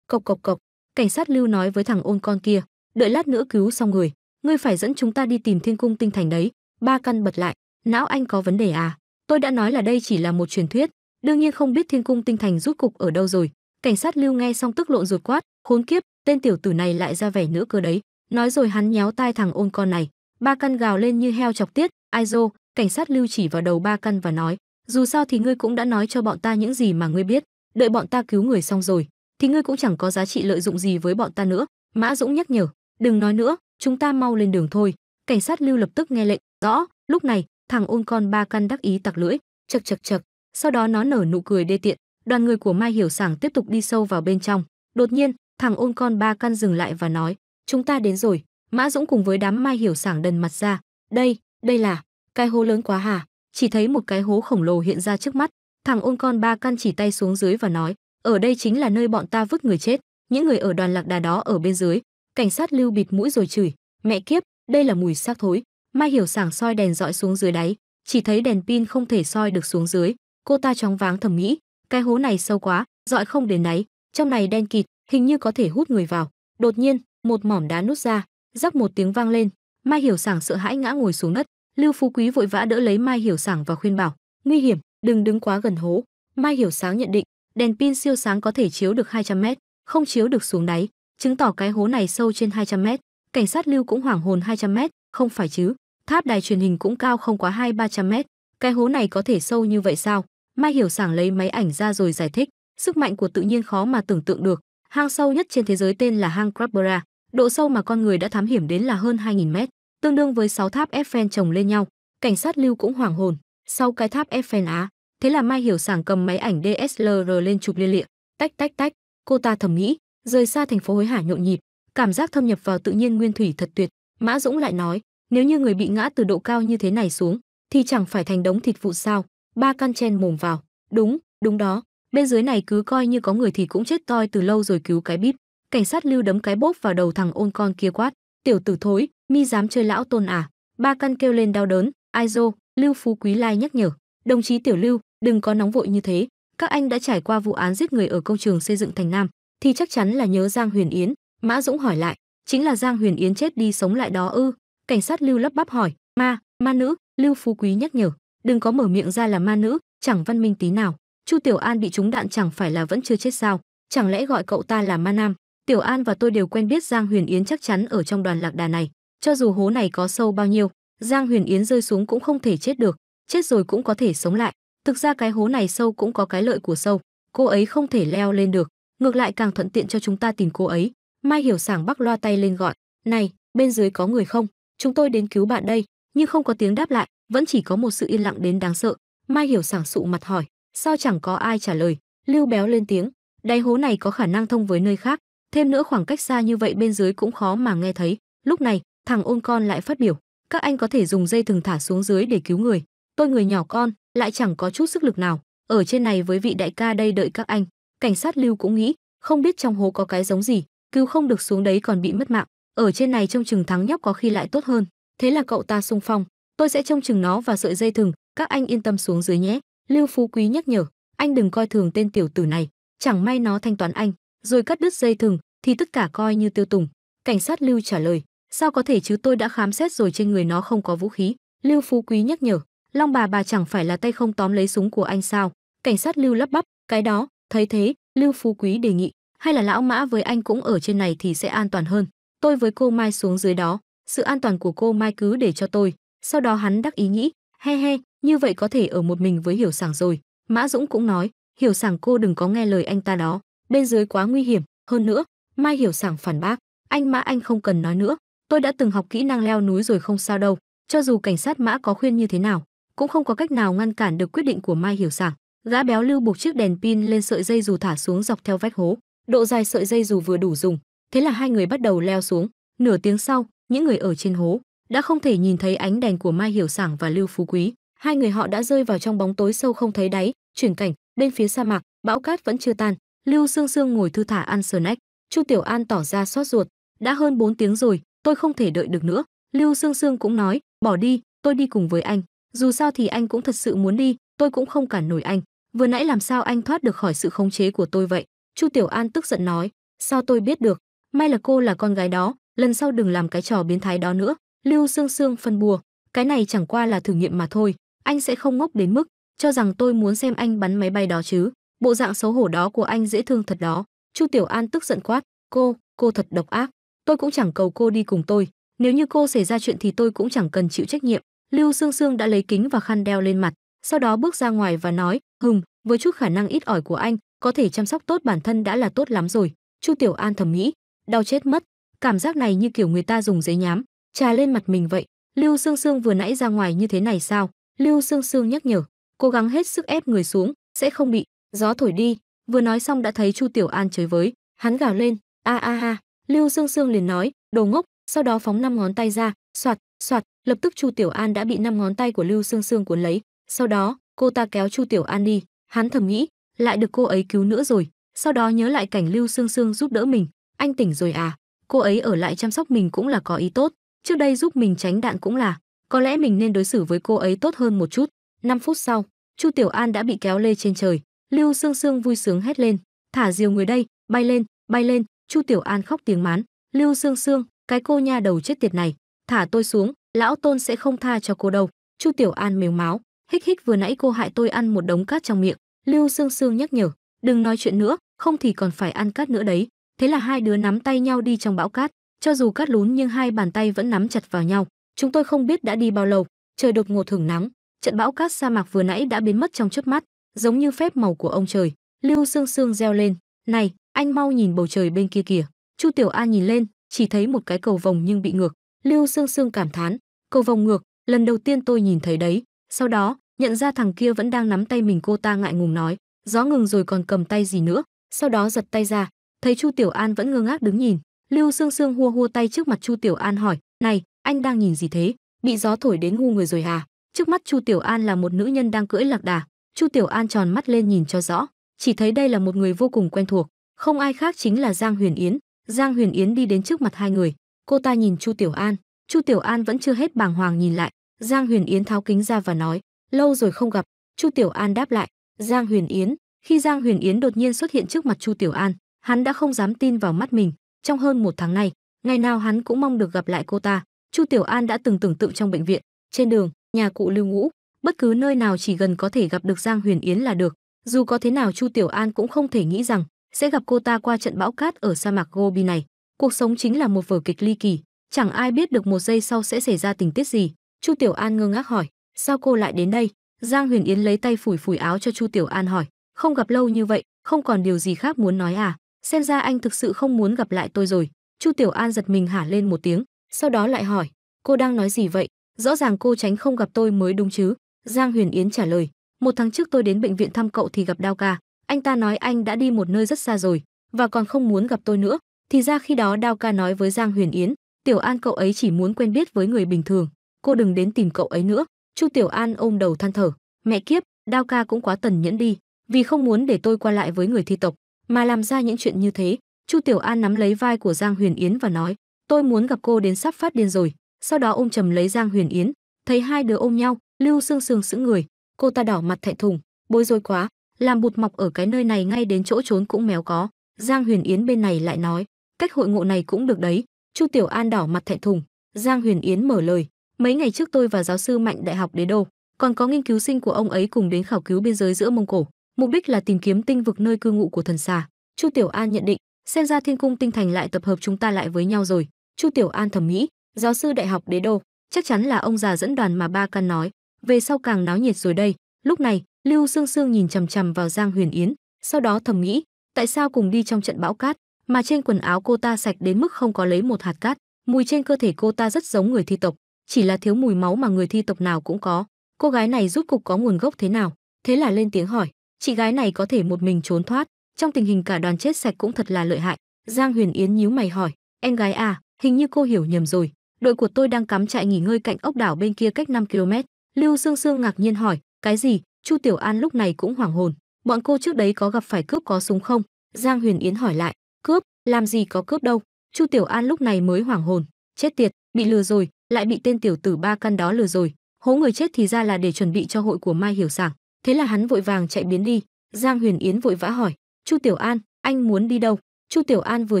cộc cộc cộc. Cảnh sát Lưu nói với thằng ôn con kia, đợi lát nữa cứu xong người, ngươi phải dẫn chúng ta đi tìm Thiên cung tinh thành đấy. Ba căn bật lại, não anh có vấn đề à? Tôi đã nói là đây chỉ là một truyền thuyết, đương nhiên không biết Thiên cung tinh thành rút cục ở đâu rồi, cảnh sát lưu nghe xong tức lộn ruột quát khốn kiếp tên tiểu tử này lại ra vẻ nữa cơ đấy nói rồi hắn nhéo tai thằng ôn con này ba căn gào lên như heo chọc tiết ai dô cảnh sát lưu chỉ vào đầu ba căn và nói dù sao thì ngươi cũng đã nói cho bọn ta những gì mà ngươi biết đợi bọn ta cứu người xong rồi thì ngươi cũng chẳng có giá trị lợi dụng gì với bọn ta nữa mã dũng nhắc nhở đừng nói nữa chúng ta mau lên đường thôi cảnh sát lưu lập tức nghe lệnh rõ lúc này thằng ôn con ba căn đắc ý tặc lưỡi chật chật chật sau đó nó nở nụ cười đê tiện đoàn người của Mai Hiểu Sảng tiếp tục đi sâu vào bên trong. Đột nhiên, thằng ôn con ba căn dừng lại và nói, chúng ta đến rồi. Mã Dũng cùng với đám Mai Hiểu Sảng đần mặt ra. Đây, đây là, cái hố lớn quá hả? Chỉ thấy một cái hố khổng lồ hiện ra trước mắt. Thằng ôn con ba căn chỉ tay xuống dưới và nói, ở đây chính là nơi bọn ta vứt người chết. Những người ở đoàn lạc đà đó ở bên dưới. Cảnh sát lưu bịt mũi rồi chửi, mẹ kiếp, đây là mùi xác thối. Mai Hiểu Sảng soi đèn dọi xuống dưới đáy, chỉ thấy đèn pin không thể soi được xuống dưới. Cô ta chóng váng thầm nghĩ, cái hố này sâu quá dọi không đến nấy. trong này đen kịt hình như có thể hút người vào đột nhiên một mỏm đá nút ra rắc một tiếng vang lên mai hiểu sảng sợ hãi ngã ngồi xuống đất lưu phú quý vội vã đỡ lấy mai hiểu sảng và khuyên bảo nguy hiểm đừng đứng quá gần hố mai hiểu sáng nhận định đèn pin siêu sáng có thể chiếu được 200 mét không chiếu được xuống đáy chứng tỏ cái hố này sâu trên 200 mét cảnh sát lưu cũng hoảng hồn 200 mét không phải chứ tháp đài truyền hình cũng cao không quá hai ba trăm mét cái hố này có thể sâu như vậy sao Mai Hiểu Sảng lấy máy ảnh ra rồi giải thích, sức mạnh của tự nhiên khó mà tưởng tượng được. Hang sâu nhất trên thế giới tên là hang Krabbera, độ sâu mà con người đã thám hiểm đến là hơn 2.000 mét, tương đương với 6 tháp Eiffel chồng lên nhau. Cảnh sát lưu cũng hoảng hồn, sau cái tháp Eiffel Á, thế là Mai Hiểu Sảng cầm máy ảnh DSLR lên chụp liên liệ, tách tách tách, cô ta thầm nghĩ, rời xa thành phố hối hả nhộn nhịp, cảm giác thâm nhập vào tự nhiên nguyên thủy thật tuyệt. Mã Dũng lại nói, nếu như người bị ngã từ độ cao như thế này xuống, thì chẳng phải thành đống thịt vụ sao? ba căn chen mồm vào đúng đúng đó bên dưới này cứ coi như có người thì cũng chết toi từ lâu rồi cứu cái bíp cảnh sát lưu đấm cái bốp vào đầu thằng ôn con kia quát tiểu tử thối mi dám chơi lão tôn à ba căn kêu lên đau đớn ai dô lưu phú quý lai nhắc nhở đồng chí tiểu lưu đừng có nóng vội như thế các anh đã trải qua vụ án giết người ở công trường xây dựng thành nam thì chắc chắn là nhớ giang huyền yến mã dũng hỏi lại chính là giang huyền yến chết đi sống lại đó ư cảnh sát lưu lắp bắp hỏi ma ma nữ lưu phú quý nhắc nhở đừng có mở miệng ra là ma nữ chẳng văn minh tí nào chu tiểu an bị trúng đạn chẳng phải là vẫn chưa chết sao chẳng lẽ gọi cậu ta là ma nam tiểu an và tôi đều quen biết giang huyền yến chắc chắn ở trong đoàn lạc đà này cho dù hố này có sâu bao nhiêu giang huyền yến rơi xuống cũng không thể chết được chết rồi cũng có thể sống lại thực ra cái hố này sâu cũng có cái lợi của sâu cô ấy không thể leo lên được ngược lại càng thuận tiện cho chúng ta tìm cô ấy mai hiểu sảng bắc loa tay lên gọi này bên dưới có người không chúng tôi đến cứu bạn đây nhưng không có tiếng đáp lại, vẫn chỉ có một sự yên lặng đến đáng sợ. Mai Hiểu sảng sụ mặt hỏi, sao chẳng có ai trả lời? Lưu Béo lên tiếng, đáy hố này có khả năng thông với nơi khác, thêm nữa khoảng cách xa như vậy bên dưới cũng khó mà nghe thấy. Lúc này, thằng ôn con lại phát biểu, các anh có thể dùng dây thừng thả xuống dưới để cứu người. Tôi người nhỏ con, lại chẳng có chút sức lực nào, ở trên này với vị đại ca đây đợi các anh. Cảnh sát Lưu cũng nghĩ, không biết trong hố có cái giống gì, cứu không được xuống đấy còn bị mất mạng, ở trên này trông chừng thắng nhóc có khi lại tốt hơn thế là cậu ta sung phong tôi sẽ trông chừng nó và sợi dây thừng các anh yên tâm xuống dưới nhé lưu phú quý nhắc nhở anh đừng coi thường tên tiểu tử này chẳng may nó thanh toán anh rồi cắt đứt dây thừng thì tất cả coi như tiêu tùng cảnh sát lưu trả lời sao có thể chứ tôi đã khám xét rồi trên người nó không có vũ khí lưu phú quý nhắc nhở long bà bà chẳng phải là tay không tóm lấy súng của anh sao cảnh sát lưu lắp bắp cái đó thấy thế lưu phú quý đề nghị hay là lão mã với anh cũng ở trên này thì sẽ an toàn hơn tôi với cô mai xuống dưới đó sự an toàn của cô Mai cứ để cho tôi. Sau đó hắn đắc ý nghĩ, he he, như vậy có thể ở một mình với Hiểu Sảng rồi. Mã Dũng cũng nói, Hiểu Sảng cô đừng có nghe lời anh ta đó, bên dưới quá nguy hiểm, hơn nữa, Mai Hiểu Sảng phản bác, anh Mã anh không cần nói nữa, tôi đã từng học kỹ năng leo núi rồi không sao đâu, cho dù cảnh sát Mã có khuyên như thế nào, cũng không có cách nào ngăn cản được quyết định của Mai Hiểu Sảng. Gã béo lưu buộc chiếc đèn pin lên sợi dây dù thả xuống dọc theo vách hố, độ dài sợi dây dù vừa đủ dùng, thế là hai người bắt đầu leo xuống, nửa tiếng sau, những người ở trên hố đã không thể nhìn thấy ánh đèn của Mai Hiểu Sảng và Lưu Phú Quý. Hai người họ đã rơi vào trong bóng tối sâu không thấy đáy, chuyển cảnh, bên phía sa mạc, bão cát vẫn chưa tan. Lưu Sương Sương ngồi thư thả ăn nách. Chu Tiểu An tỏ ra xót ruột, đã hơn 4 tiếng rồi, tôi không thể đợi được nữa. Lưu Sương Sương cũng nói, bỏ đi, tôi đi cùng với anh. Dù sao thì anh cũng thật sự muốn đi, tôi cũng không cản nổi anh. Vừa nãy làm sao anh thoát được khỏi sự khống chế của tôi vậy? Chu Tiểu An tức giận nói, sao tôi biết được? May là cô là con gái đó, lần sau đừng làm cái trò biến thái đó nữa lưu sương sương phân bùa cái này chẳng qua là thử nghiệm mà thôi anh sẽ không ngốc đến mức cho rằng tôi muốn xem anh bắn máy bay đó chứ bộ dạng xấu hổ đó của anh dễ thương thật đó chu tiểu an tức giận quát cô cô thật độc ác tôi cũng chẳng cầu cô đi cùng tôi nếu như cô xảy ra chuyện thì tôi cũng chẳng cần chịu trách nhiệm lưu sương sương đã lấy kính và khăn đeo lên mặt sau đó bước ra ngoài và nói hừm với chút khả năng ít ỏi của anh có thể chăm sóc tốt bản thân đã là tốt lắm rồi chu tiểu an thầm nghĩ đau chết mất cảm giác này như kiểu người ta dùng giấy nhám trà lên mặt mình vậy lưu sương sương vừa nãy ra ngoài như thế này sao lưu sương sương nhắc nhở cố gắng hết sức ép người xuống sẽ không bị gió thổi đi vừa nói xong đã thấy chu tiểu an chới với hắn gào lên a a a lưu sương sương liền nói đồ ngốc sau đó phóng năm ngón tay ra soạt soạt lập tức chu tiểu an đã bị năm ngón tay của lưu sương sương cuốn lấy sau đó cô ta kéo chu tiểu an đi hắn thầm nghĩ lại được cô ấy cứu nữa rồi sau đó nhớ lại cảnh lưu sương sương giúp đỡ mình anh tỉnh rồi à cô ấy ở lại chăm sóc mình cũng là có ý tốt trước đây giúp mình tránh đạn cũng là có lẽ mình nên đối xử với cô ấy tốt hơn một chút 5 phút sau chu tiểu an đã bị kéo lê trên trời lưu sương sương vui sướng hét lên thả diều người đây bay lên bay lên chu tiểu an khóc tiếng mán lưu sương sương cái cô nha đầu chết tiệt này thả tôi xuống lão tôn sẽ không tha cho cô đâu chu tiểu an mếu máo, hích hích vừa nãy cô hại tôi ăn một đống cát trong miệng lưu sương sương nhắc nhở đừng nói chuyện nữa không thì còn phải ăn cát nữa đấy thế là hai đứa nắm tay nhau đi trong bão cát cho dù cát lún nhưng hai bàn tay vẫn nắm chặt vào nhau chúng tôi không biết đã đi bao lâu trời đột ngột hửng nắng trận bão cát sa mạc vừa nãy đã biến mất trong chớp mắt giống như phép màu của ông trời lưu sương sương reo lên này anh mau nhìn bầu trời bên kia kìa chu tiểu an nhìn lên chỉ thấy một cái cầu vồng nhưng bị ngược lưu sương sương cảm thán cầu vồng ngược lần đầu tiên tôi nhìn thấy đấy sau đó nhận ra thằng kia vẫn đang nắm tay mình cô ta ngại ngùng nói gió ngừng rồi còn cầm tay gì nữa sau đó giật tay ra thấy chu tiểu an vẫn ngơ ngác đứng nhìn lưu sương sương hua hua tay trước mặt chu tiểu an hỏi này anh đang nhìn gì thế bị gió thổi đến ngu người rồi à trước mắt chu tiểu an là một nữ nhân đang cưỡi lạc đà chu tiểu an tròn mắt lên nhìn cho rõ chỉ thấy đây là một người vô cùng quen thuộc không ai khác chính là giang huyền yến giang huyền yến đi đến trước mặt hai người cô ta nhìn chu tiểu an chu tiểu an vẫn chưa hết bàng hoàng nhìn lại giang huyền yến tháo kính ra và nói lâu rồi không gặp chu tiểu an đáp lại giang huyền yến khi giang huyền yến đột nhiên xuất hiện trước mặt chu tiểu an Hắn đã không dám tin vào mắt mình, trong hơn một tháng nay, ngày nào hắn cũng mong được gặp lại cô ta. Chu Tiểu An đã từng tưởng tượng trong bệnh viện, trên đường, nhà cụ Lưu Ngũ, bất cứ nơi nào chỉ gần có thể gặp được Giang Huyền Yến là được. Dù có thế nào Chu Tiểu An cũng không thể nghĩ rằng sẽ gặp cô ta qua trận bão cát ở sa mạc Gobi này. Cuộc sống chính là một vở kịch ly kỳ, chẳng ai biết được một giây sau sẽ xảy ra tình tiết gì. Chu Tiểu An ngơ ngác hỏi, sao cô lại đến đây? Giang Huyền Yến lấy tay phủi phủi áo cho Chu Tiểu An hỏi, không gặp lâu như vậy, không còn điều gì khác muốn nói à? xem ra anh thực sự không muốn gặp lại tôi rồi chu tiểu an giật mình hả lên một tiếng sau đó lại hỏi cô đang nói gì vậy rõ ràng cô tránh không gặp tôi mới đúng chứ giang huyền yến trả lời một tháng trước tôi đến bệnh viện thăm cậu thì gặp đao ca anh ta nói anh đã đi một nơi rất xa rồi và còn không muốn gặp tôi nữa thì ra khi đó đao ca nói với giang huyền yến tiểu an cậu ấy chỉ muốn quen biết với người bình thường cô đừng đến tìm cậu ấy nữa chu tiểu an ôm đầu than thở mẹ kiếp đao ca cũng quá tần nhẫn đi vì không muốn để tôi qua lại với người thi tộc mà làm ra những chuyện như thế chu tiểu an nắm lấy vai của giang huyền yến và nói tôi muốn gặp cô đến sắp phát điên rồi sau đó ôm trầm lấy giang huyền yến thấy hai đứa ôm nhau lưu sương sương sững người cô ta đỏ mặt thẹn thùng bối rối quá làm bụt mọc ở cái nơi này ngay đến chỗ trốn cũng méo có giang huyền yến bên này lại nói cách hội ngộ này cũng được đấy chu tiểu an đỏ mặt thẹn thùng giang huyền yến mở lời mấy ngày trước tôi và giáo sư mạnh đại học đến đâu, còn có nghiên cứu sinh của ông ấy cùng đến khảo cứu biên giới giữa mông cổ mục đích là tìm kiếm tinh vực nơi cư ngụ của thần xà. Chu Tiểu An nhận định, xem ra Thiên Cung Tinh Thành lại tập hợp chúng ta lại với nhau rồi. Chu Tiểu An thẩm mỹ, giáo sư đại học Đế Đô, chắc chắn là ông già dẫn đoàn mà ba can nói, về sau càng náo nhiệt rồi đây. Lúc này, Lưu Sương Sương nhìn chằm chằm vào Giang Huyền Yến, sau đó thầm nghĩ, tại sao cùng đi trong trận bão cát, mà trên quần áo cô ta sạch đến mức không có lấy một hạt cát, mùi trên cơ thể cô ta rất giống người thi tộc, chỉ là thiếu mùi máu mà người thi tộc nào cũng có. Cô gái này rút cục có nguồn gốc thế nào? Thế là lên tiếng hỏi, chị gái này có thể một mình trốn thoát trong tình hình cả đoàn chết sạch cũng thật là lợi hại giang huyền yến nhíu mày hỏi em gái à hình như cô hiểu nhầm rồi đội của tôi đang cắm trại nghỉ ngơi cạnh ốc đảo bên kia cách 5 km lưu sương sương ngạc nhiên hỏi cái gì chu tiểu an lúc này cũng hoảng hồn bọn cô trước đấy có gặp phải cướp có súng không giang huyền yến hỏi lại cướp làm gì có cướp đâu chu tiểu an lúc này mới hoảng hồn chết tiệt bị lừa rồi lại bị tên tiểu tử ba căn đó lừa rồi hố người chết thì ra là để chuẩn bị cho hội của mai hiểu sảng thế là hắn vội vàng chạy biến đi giang huyền yến vội vã hỏi chu tiểu an anh muốn đi đâu chu tiểu an vừa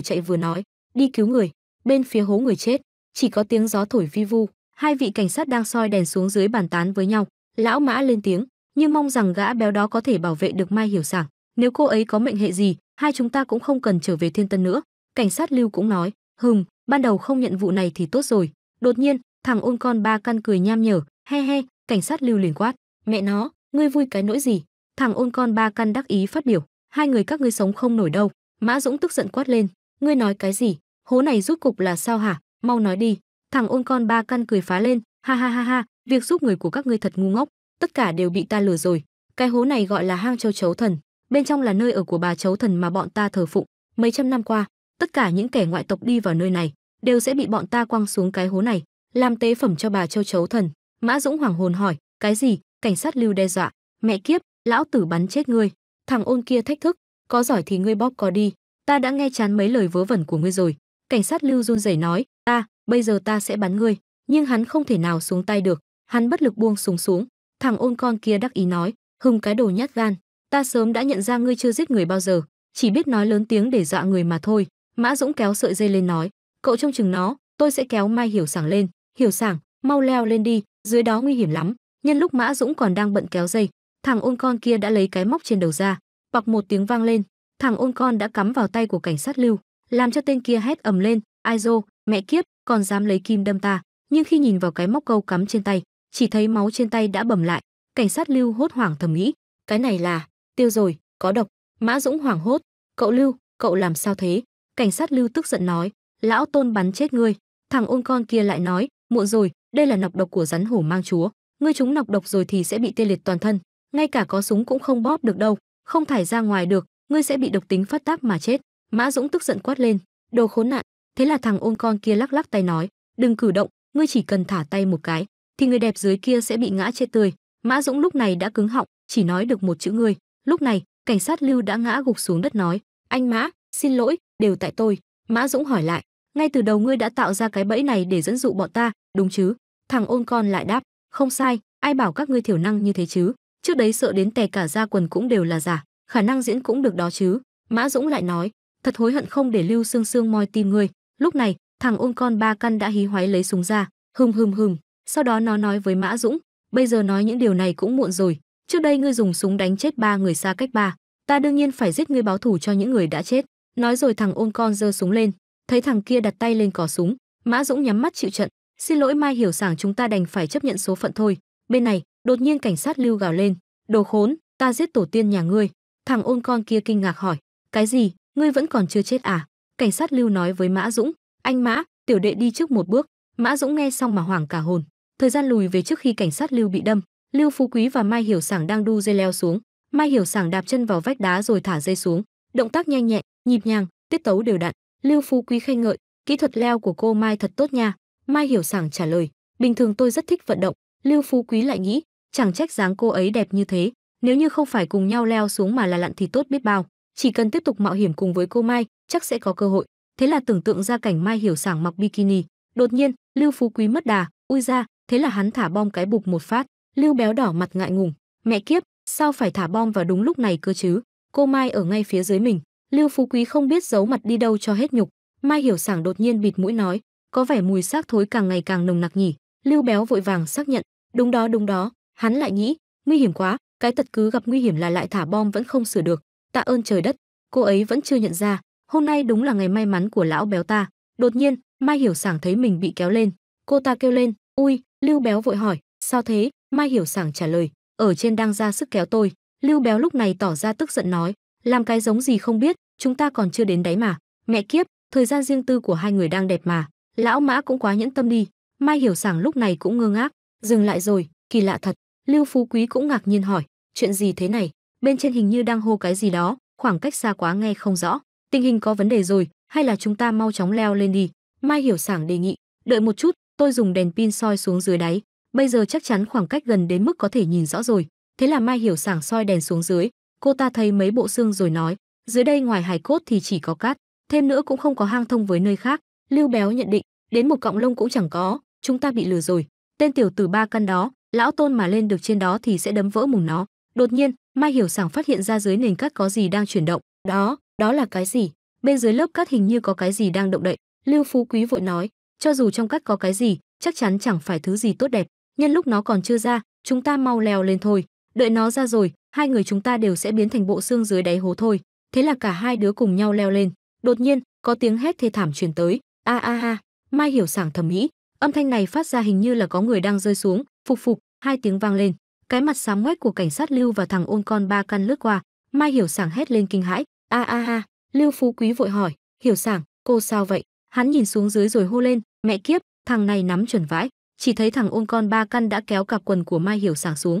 chạy vừa nói đi cứu người bên phía hố người chết chỉ có tiếng gió thổi vi vu hai vị cảnh sát đang soi đèn xuống dưới bàn tán với nhau lão mã lên tiếng nhưng mong rằng gã béo đó có thể bảo vệ được mai hiểu sảng nếu cô ấy có mệnh hệ gì hai chúng ta cũng không cần trở về thiên tân nữa cảnh sát lưu cũng nói hừm ban đầu không nhận vụ này thì tốt rồi đột nhiên thằng ôn con ba căn cười nham nhở he he cảnh sát lưu liền quát mẹ nó ngươi vui cái nỗi gì thằng ôn con ba căn đắc ý phát biểu hai người các ngươi sống không nổi đâu mã dũng tức giận quát lên ngươi nói cái gì hố này rút cục là sao hả mau nói đi thằng ôn con ba căn cười phá lên ha ha ha ha việc giúp người của các ngươi thật ngu ngốc tất cả đều bị ta lừa rồi cái hố này gọi là hang châu chấu thần bên trong là nơi ở của bà chấu thần mà bọn ta thờ phụng mấy trăm năm qua tất cả những kẻ ngoại tộc đi vào nơi này đều sẽ bị bọn ta quăng xuống cái hố này làm tế phẩm cho bà châu chấu thần mã dũng hoàng hồn hỏi cái gì cảnh sát lưu đe dọa mẹ kiếp lão tử bắn chết ngươi thằng ôn kia thách thức có giỏi thì ngươi bóp có đi ta đã nghe chán mấy lời vớ vẩn của ngươi rồi cảnh sát lưu run rẩy nói ta bây giờ ta sẽ bắn ngươi nhưng hắn không thể nào xuống tay được hắn bất lực buông súng xuống thằng ôn con kia đắc ý nói hùng cái đồ nhát gan ta sớm đã nhận ra ngươi chưa giết người bao giờ chỉ biết nói lớn tiếng để dọa người mà thôi mã dũng kéo sợi dây lên nói cậu trông chừng nó tôi sẽ kéo mai hiểu sảng lên hiểu sảng mau leo lên đi dưới đó nguy hiểm lắm nhân lúc mã dũng còn đang bận kéo dây thằng ôn con kia đã lấy cái móc trên đầu ra bọc một tiếng vang lên thằng ôn con đã cắm vào tay của cảnh sát lưu làm cho tên kia hét ầm lên ai dô mẹ kiếp còn dám lấy kim đâm ta nhưng khi nhìn vào cái móc câu cắm trên tay chỉ thấy máu trên tay đã bầm lại cảnh sát lưu hốt hoảng thầm nghĩ cái này là tiêu rồi có độc mã dũng hoảng hốt cậu lưu cậu làm sao thế cảnh sát lưu tức giận nói lão tôn bắn chết ngươi thằng ôn con kia lại nói muộn rồi đây là nọc độc của rắn hổ mang chúa ngươi chúng nọc độc rồi thì sẽ bị tê liệt toàn thân ngay cả có súng cũng không bóp được đâu không thải ra ngoài được ngươi sẽ bị độc tính phát tác mà chết mã dũng tức giận quát lên đồ khốn nạn thế là thằng ôn con kia lắc lắc tay nói đừng cử động ngươi chỉ cần thả tay một cái thì người đẹp dưới kia sẽ bị ngã chết tươi mã dũng lúc này đã cứng họng chỉ nói được một chữ ngươi lúc này cảnh sát lưu đã ngã gục xuống đất nói anh mã xin lỗi đều tại tôi mã dũng hỏi lại ngay từ đầu ngươi đã tạo ra cái bẫy này để dẫn dụ bọn ta đúng chứ thằng ôn con lại đáp không sai ai bảo các ngươi thiểu năng như thế chứ trước đấy sợ đến tè cả da quần cũng đều là giả khả năng diễn cũng được đó chứ mã dũng lại nói thật hối hận không để lưu xương xương moi tim ngươi lúc này thằng ôn con ba căn đã hí hoáy lấy súng ra hừm hừm hừm sau đó nó nói với mã dũng bây giờ nói những điều này cũng muộn rồi trước đây ngươi dùng súng đánh chết ba người xa cách ba ta đương nhiên phải giết ngươi báo thù cho những người đã chết nói rồi thằng ôn con giơ súng lên thấy thằng kia đặt tay lên cò súng mã dũng nhắm mắt chịu trận Xin lỗi Mai Hiểu Sảng chúng ta đành phải chấp nhận số phận thôi. Bên này, đột nhiên cảnh sát lưu gào lên, "Đồ khốn, ta giết tổ tiên nhà ngươi." Thằng ôn con kia kinh ngạc hỏi, "Cái gì? Ngươi vẫn còn chưa chết à?" Cảnh sát lưu nói với Mã Dũng, "Anh Mã, tiểu đệ đi trước một bước." Mã Dũng nghe xong mà hoảng cả hồn, thời gian lùi về trước khi cảnh sát lưu bị đâm, Lưu Phú Quý và Mai Hiểu Sảng đang đu dây leo xuống, Mai Hiểu Sảng đạp chân vào vách đá rồi thả dây xuống, động tác nhanh nhẹn, nhịp nhàng, tiết tấu đều đặn, Lưu Phú Quý khen ngợi, kỹ thuật leo của cô Mai thật tốt nha. Mai Hiểu Sảng trả lời, bình thường tôi rất thích vận động, Lưu Phú Quý lại nghĩ, chẳng trách dáng cô ấy đẹp như thế, nếu như không phải cùng nhau leo xuống mà là lặn thì tốt biết bao, chỉ cần tiếp tục mạo hiểm cùng với cô Mai, chắc sẽ có cơ hội. Thế là tưởng tượng ra cảnh Mai Hiểu Sảng mặc bikini, đột nhiên, Lưu Phú Quý mất đà, ui ra, thế là hắn thả bom cái bục một phát, Lưu Béo đỏ mặt ngại ngùng, mẹ kiếp, sao phải thả bom vào đúng lúc này cơ chứ? Cô Mai ở ngay phía dưới mình, Lưu Phú Quý không biết giấu mặt đi đâu cho hết nhục. Mai Hiểu Sảng đột nhiên bịt mũi nói, có vẻ mùi xác thối càng ngày càng nồng nặc nhỉ lưu béo vội vàng xác nhận đúng đó đúng đó hắn lại nghĩ nguy hiểm quá cái tật cứ gặp nguy hiểm là lại thả bom vẫn không sửa được tạ ơn trời đất cô ấy vẫn chưa nhận ra hôm nay đúng là ngày may mắn của lão béo ta đột nhiên mai hiểu sảng thấy mình bị kéo lên cô ta kêu lên ui lưu béo vội hỏi sao thế mai hiểu sảng trả lời ở trên đang ra sức kéo tôi lưu béo lúc này tỏ ra tức giận nói làm cái giống gì không biết chúng ta còn chưa đến đấy mà mẹ kiếp thời gian riêng tư của hai người đang đẹp mà lão mã cũng quá nhẫn tâm đi mai hiểu sảng lúc này cũng ngơ ngác dừng lại rồi kỳ lạ thật lưu phú quý cũng ngạc nhiên hỏi chuyện gì thế này bên trên hình như đang hô cái gì đó khoảng cách xa quá nghe không rõ tình hình có vấn đề rồi hay là chúng ta mau chóng leo lên đi mai hiểu sảng đề nghị đợi một chút tôi dùng đèn pin soi xuống dưới đáy bây giờ chắc chắn khoảng cách gần đến mức có thể nhìn rõ rồi thế là mai hiểu sảng soi đèn xuống dưới cô ta thấy mấy bộ xương rồi nói dưới đây ngoài hải cốt thì chỉ có cát thêm nữa cũng không có hang thông với nơi khác Lưu Béo nhận định, đến một cọng lông cũng chẳng có, chúng ta bị lừa rồi. Tên tiểu tử ba căn đó, lão tôn mà lên được trên đó thì sẽ đấm vỡ mùng nó. Đột nhiên, Mai Hiểu Sảng phát hiện ra dưới nền cát có gì đang chuyển động. Đó, đó là cái gì? Bên dưới lớp cát hình như có cái gì đang động đậy. Lưu Phú Quý vội nói, cho dù trong cát có cái gì, chắc chắn chẳng phải thứ gì tốt đẹp. Nhân lúc nó còn chưa ra, chúng ta mau leo lên thôi. Đợi nó ra rồi, hai người chúng ta đều sẽ biến thành bộ xương dưới đáy hố thôi. Thế là cả hai đứa cùng nhau leo lên. Đột nhiên, có tiếng hét thê thảm truyền tới, a a a mai hiểu sảng thẩm mỹ. âm thanh này phát ra hình như là có người đang rơi xuống phục phục hai tiếng vang lên cái mặt sám ngoét của cảnh sát lưu và thằng ôn con ba căn lướt qua mai hiểu sảng hét lên kinh hãi a a a lưu phú quý vội hỏi hiểu sảng cô sao vậy hắn nhìn xuống dưới rồi hô lên mẹ kiếp thằng này nắm chuẩn vãi chỉ thấy thằng ôn con ba căn đã kéo cặp quần của mai hiểu sảng xuống